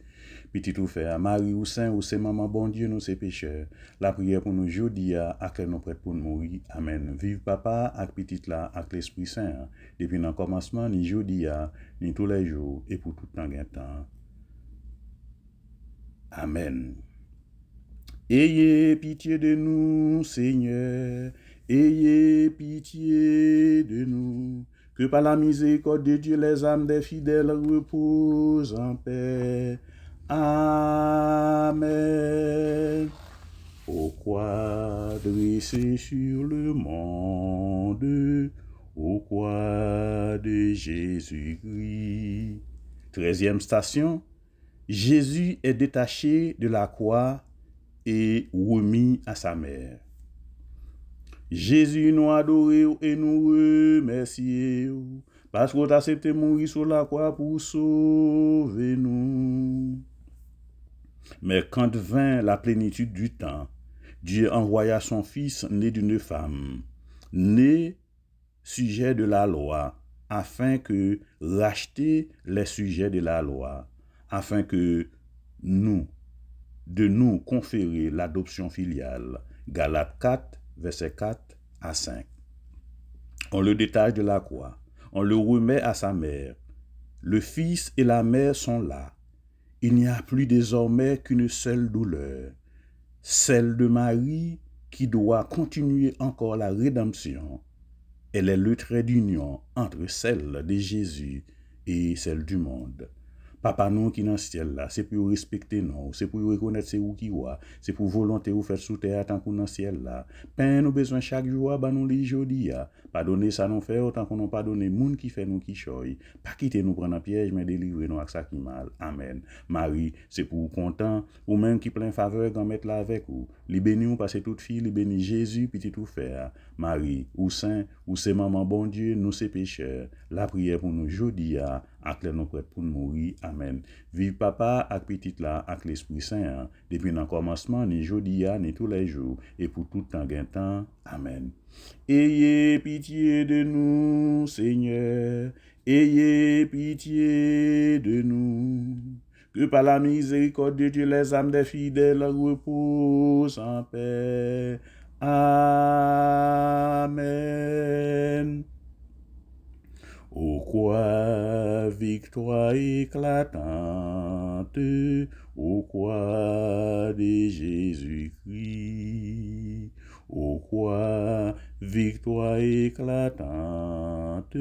piti tou fe, a mari ou sen, ou se mama, bon die nou se peche, la priye pou nou jodi ya, akè nou prete pou nou yi, amen. Viv papa, ak piti tla, ak l'esprit sen, depi nan komansman, ni jodi ya, ni tou lajou, e pou toutan gen tan, amen. Eye pitiye de nou, seigneur, eye pitiye de nou. par la miséricorde de Dieu, les âmes des fidèles reposent en paix. Amen. Au croix sur le monde, au croix de Jésus-Christ. Treizième station, Jésus est détaché de la croix et remis à sa mère. Jésus nous adoré et nous remercie. parce qu'on t'a accepté mourir sur la croix pour sauver nous. Mais quand vint la plénitude du temps, Dieu envoya son Fils né d'une femme, né sujet de la loi, afin que racheter les sujets de la loi, afin que nous, de nous conférer l'adoption filiale. Galate 4, versets 4 à 5. On le détache de la croix, on le remet à sa mère. Le fils et la mère sont là. Il n'y a plus désormais qu'une seule douleur, celle de Marie qui doit continuer encore la rédemption. Elle est le trait d'union entre celle de Jésus et celle du monde. Pa pa nou ki nan syel la, se pou yo respekte nou, se pou yo rekonet se ou ki wwa, se pou yo volante ou fet sou tè ya tankou nan syel la. Pen nou bezwen chak jou wwa, ban nou li jodi ya. Pa donè sa nou fè ou tankou nou pa donè moun ki fè nou ki choy. Pa kite nou prana pièj, men delivre nou ak sa ki mal. Amen. Mari, se pou yo kontan, ou men ki plen favek, an met la vek ou. Li beni ou pa se tout fi, li beni Jezu, piti tou fè ya. Mari, ou sen, ou se maman bon die, nou se peche, la priye pou nou jodi ya, ah, ak le nou kwe pou nou mouri, amen. Viv papa, ak petit la, ak l'esprit sen ya, ah. depi nan kormasman, ni jodi ya, ah, ni tou lajou, e pou toutan gen tan, amen. Eye pitiye de nou, seigneur, eye pitiye de nou, ke pa la mizeri kote de die les ame de fidele repousan pe. Amen. Au quoi victoire éclatante, au quoi de Jésus-Christ, Au quoi victoire éclatante,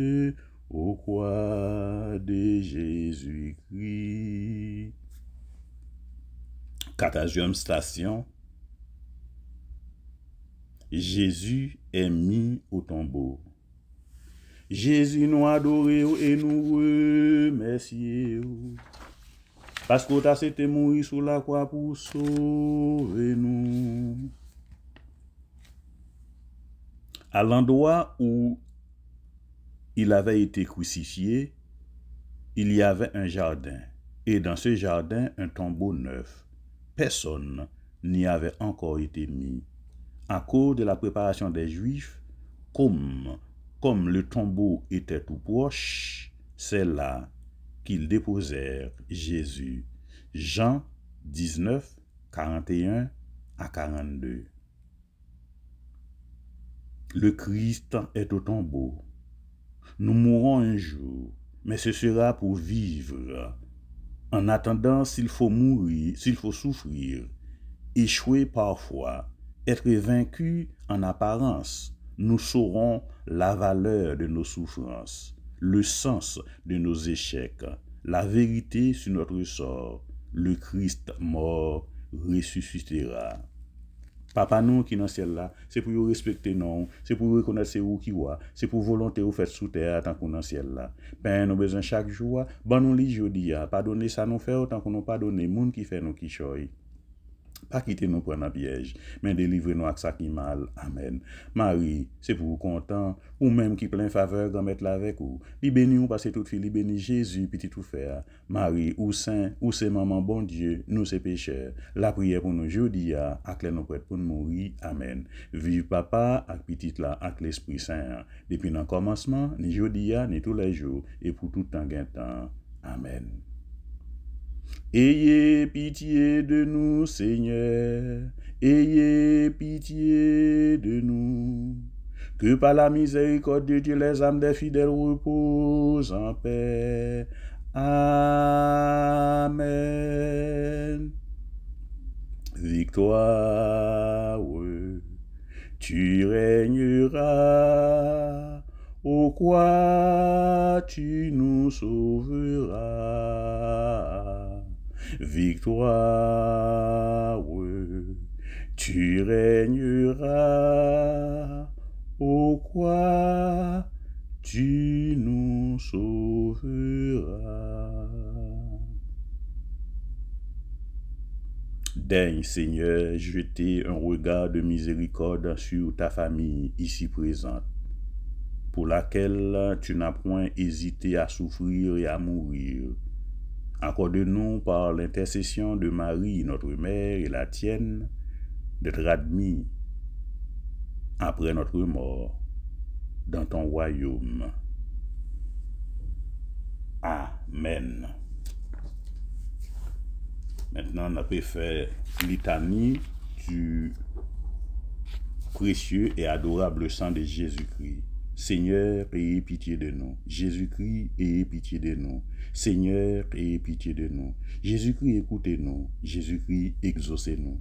au quoi de Jésus-Christ. Quatrième station, Jésus est mis au tombeau. Jésus nous doré et nous remercie. Parce que t'as été mourir sous la croix pour sauver nous. À l'endroit où il avait été crucifié, il y avait un jardin, et dans ce jardin un tombeau neuf. Personne n'y avait encore été mis à cause de la préparation des Juifs, comme, comme le tombeau était tout proche, c'est là qu'ils déposèrent Jésus. Jean 19, 41 à 42. Le Christ est au tombeau. Nous mourrons un jour, mais ce sera pour vivre. En attendant, s'il faut mourir, s'il faut souffrir, échouer parfois, Etre vanku an aparens, nou soron la valeur de nou soufrans, le sens de nou eshek, la verite sou notre sor, le krist mor resususera. Papa nou ki nan siel la, se pou yo respekte nou, se pou yo rekona se ou ki wa, se pou yo volonte ou fet sou ter tan kon nan siel la. Pen nou bezan chak jou wa, ban nou li jodi ya, padone sa nou fe ou tan kon nou padone, moun ki fe nou ki choye. Pa kite nou pran ap yej, men delivre nou ak sak imal. Amen. Mari, se pou ou kontan, ou menm ki plen faveur gamet la vek ou. Li beni ou pase tout fili, beni Jezu, piti tou fer. Mari, ou sen, ou se maman bon Diyo, nou se peche. La priye pou nou jodi ya, ah, ak le nou pret pou nou mori. Amen. Vivi papa, ak piti tla, ak l'esprit sen ya. Depi nan komansman, ni jodi ya, ah, ni tou la jo, e pou toutan gen tan. Amen. Ayez pitié de nous, Seigneur, ayez pitié de nous. Que par la miséricorde de Dieu, les âmes des fidèles reposent en paix. Amen. Victoire, tu régneras. Au quoi tu nous sauveras. Victoire, tu régneras, au quoi tu nous sauveras. Daigne, Seigneur, jeter un regard de miséricorde sur ta famille ici présente, pour laquelle tu n'as point hésité à souffrir et à mourir Accorde-nous par l'intercession de Marie, notre mère et la tienne, d'être admis après notre mort dans ton royaume. Amen. Maintenant, on a pu faire litanie du précieux et adorable sang de Jésus-Christ. Seigneur, ayez pitié de nous. Jésus-Christ, ayez pitié de nous. Seigneur, ayez pitié de nous. Jésus-Christ, écoutez-nous. Jésus-Christ, exaucez-nous.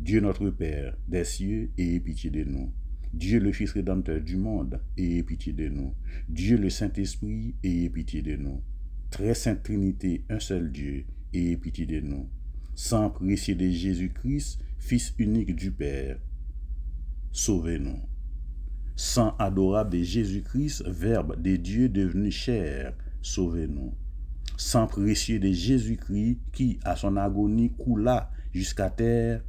Dieu notre Père des cieux, ayez pitié de nous. Dieu le Fils rédempteur du monde, ayez pitié de nous. Dieu le Saint-Esprit, ayez pitié de nous. Très Sainte Trinité, un seul Dieu, ayez pitié de nous. Sans précieux de Jésus-Christ, Fils unique du Père, sauvez-nous. « Saint adorable de Jésus-Christ, Verbe des dieux devenu chair, sauvez-nous. Saint précieux de Jésus-Christ qui, à son agonie, coula jusqu'à terre,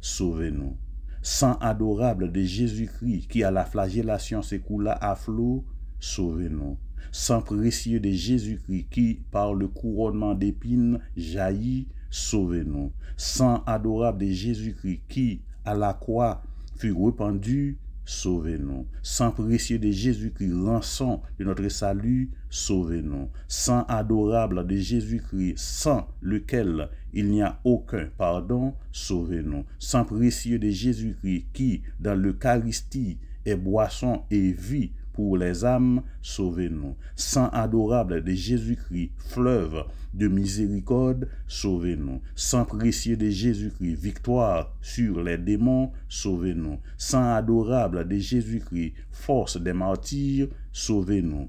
sauvez-nous. Saint adorable de Jésus-Christ qui, à la flagellation, s'écoula à flot, sauvez-nous. Saint précieux de Jésus-Christ qui, par le couronnement d'épines, jaillit, sauvez-nous. Saint adorable de Jésus-Christ qui, à la croix, fut rependu, sauvez-nous. Sans précieux de Jésus-Christ, rançon de notre salut, sauvez-nous. Sans adorable de Jésus-Christ, sans lequel il n'y a aucun pardon, sauvez-nous. Sans précieux de Jésus-Christ, qui, dans l'Eucharistie, est boisson et vie, pour les âmes, sauvez-nous. Saint adorable de Jésus-Christ, fleuve de miséricorde, sauvez-nous. Saint précieux de Jésus-Christ, victoire sur les démons, sauvez-nous. Saint adorable de Jésus-Christ, force des martyrs, sauvez-nous.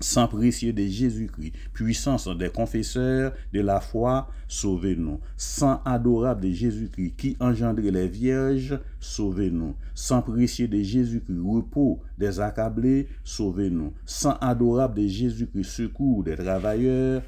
Sans précieux de Jésus-Christ, puissance des confesseurs de la foi, sauvez-nous. saint adorable de Jésus-Christ qui engendre les vierges, sauvez-nous. saint précieux de Jésus-Christ, repos des accablés, sauvez-nous. saint adorable de Jésus-Christ, secours des travailleurs,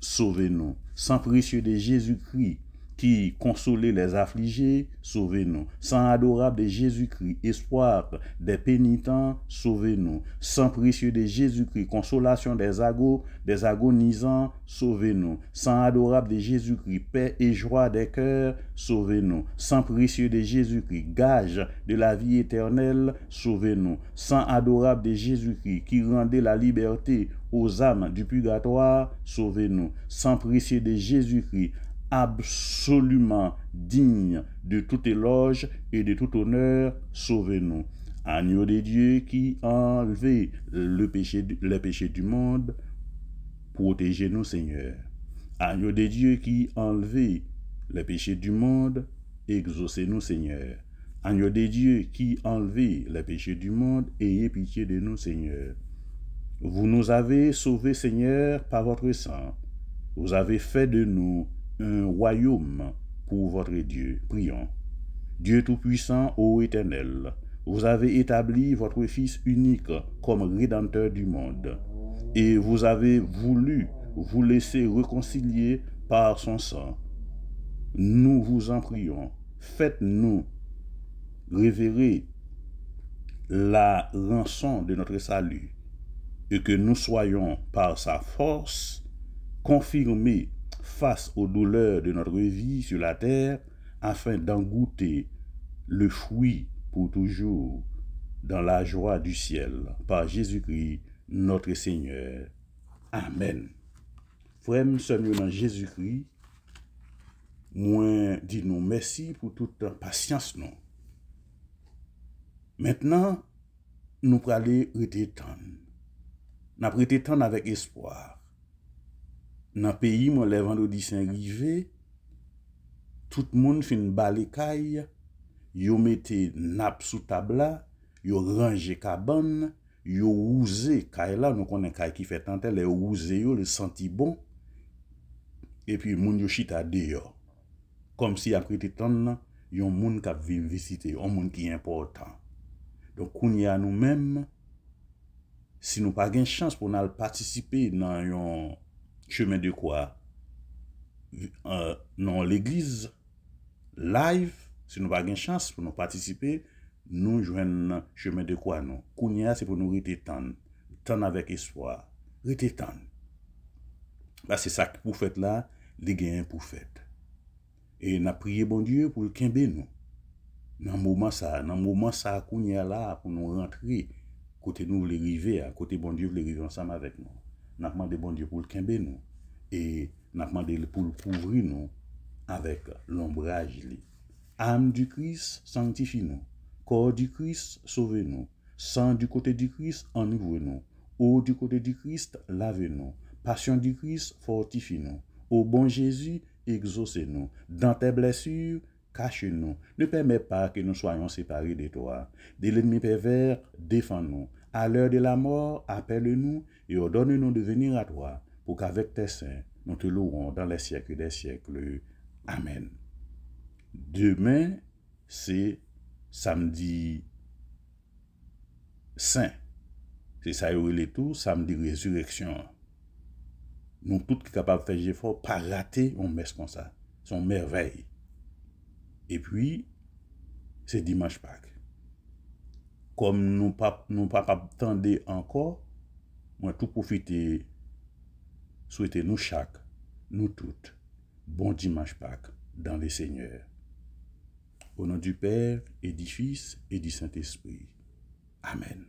sauvez-nous. saint précieux de Jésus-Christ, qui consolait les affligés, sauvez-nous. Saint adorable de Jésus-Christ, espoir des pénitents, sauvez-nous. Saint précieux de Jésus-Christ, consolation des agos, des agonisants, sauvez-nous. Saint adorable de Jésus-Christ, paix et joie des cœurs, sauvez-nous. Saint précieux de Jésus-Christ, gage de la vie éternelle, sauvez-nous. sans adorable de Jésus-Christ, qui rendait la liberté aux âmes du purgatoire, sauvez-nous. Sans précieux de Jésus-Christ, absolument digne de tout éloge et de tout honneur, sauvez-nous. Agneau des dieux qui enlevé le péché, les péchés du monde, protégez-nous Seigneur. Agneau des dieux qui enlevez les péchés du monde, exaucez-nous Seigneur. Agneau des dieux qui enlevé les péchés du monde, ayez pitié de nous Seigneur. Vous nous avez sauvés Seigneur par votre sang. Vous avez fait de nous un royaume pour votre Dieu. Prions. Dieu Tout-Puissant, ô Éternel, vous avez établi votre Fils unique comme Rédempteur du monde, et vous avez voulu vous laisser réconcilier par son sang. Nous vous en prions, faites-nous révérer la rançon de notre salut, et que nous soyons par sa force confirmés face aux douleurs de notre vie sur la terre afin d'en goûter le fruit pour toujours dans la joie du ciel par Jésus-Christ notre Seigneur. Amen. Frères, sommes dans Jésus-Christ. moins dis-nous merci pour toute patience. Non. Maintenant, nous allons prêter temps. Nous temps avec espoir. nan peyi mwen lev an do disen givè, tout moun fin balè kaj, yo metè nap sou tabla, yo ranjè kaban, yo wouzè kaj la, nou konen kaj ki fè tantè, le wouzè yo, le senti bon, epi moun yo chita deyo. Kom si apri te ton, yon moun kap vi visite, yon moun ki important. Donk kounye an nou menm, si nou pa gen chans pou nan al patisipe nan yon Cheme de kwa nan l'eglize live, se nou pa gen chans pou nou patisipe, nou jwen cheme de kwa nou. Kounia se pou nou rete tan, tan avek espoi, rete tan. La se sa pou fete la, le gen pou fete. E na priye bon die pou l'kenbe nou. Nan mouman sa, nan mouman sa kounia la pou nou rentri, kote nou vle rive, kote bon die vle rive ansam avek nou. Nakman de bon die pou l'kembe nou. E nakman de l'pou l'pouvri nou. Awek l'ombraji li. Am du kris, santifi nou. Kor du kris, sove nou. San du kote du kris, anivre nou. Ou du kote du kris, lave nou. Pasyon du kris, fortifi nou. Ou bon jesu, egzose nou. Dan te blesur, kache nou. Ne peme pa ke nou soyon separe de toa. De l'enmi perver, defan nou. A l'er de la mor, apele nou. Et ordonne-nous de venir à toi... Pour qu'avec tes saints... Nous te louvons dans les siècles des siècles... Amen... Demain... C'est samedi... Saint... C'est saïou et l'étouf... Samedi résurrection... Nous toutes qui capables de faire j'effort... Pas rater... Son merveille... Et puis... C'est dimanche Pâques... Comme nous ne pas attendez encore... Moi tout profiter, souhaiter nous chaque, nous toutes, bon dimanche Pâques dans les Seigneurs. Au nom du Père, et du Fils, et du Saint-Esprit. Amen.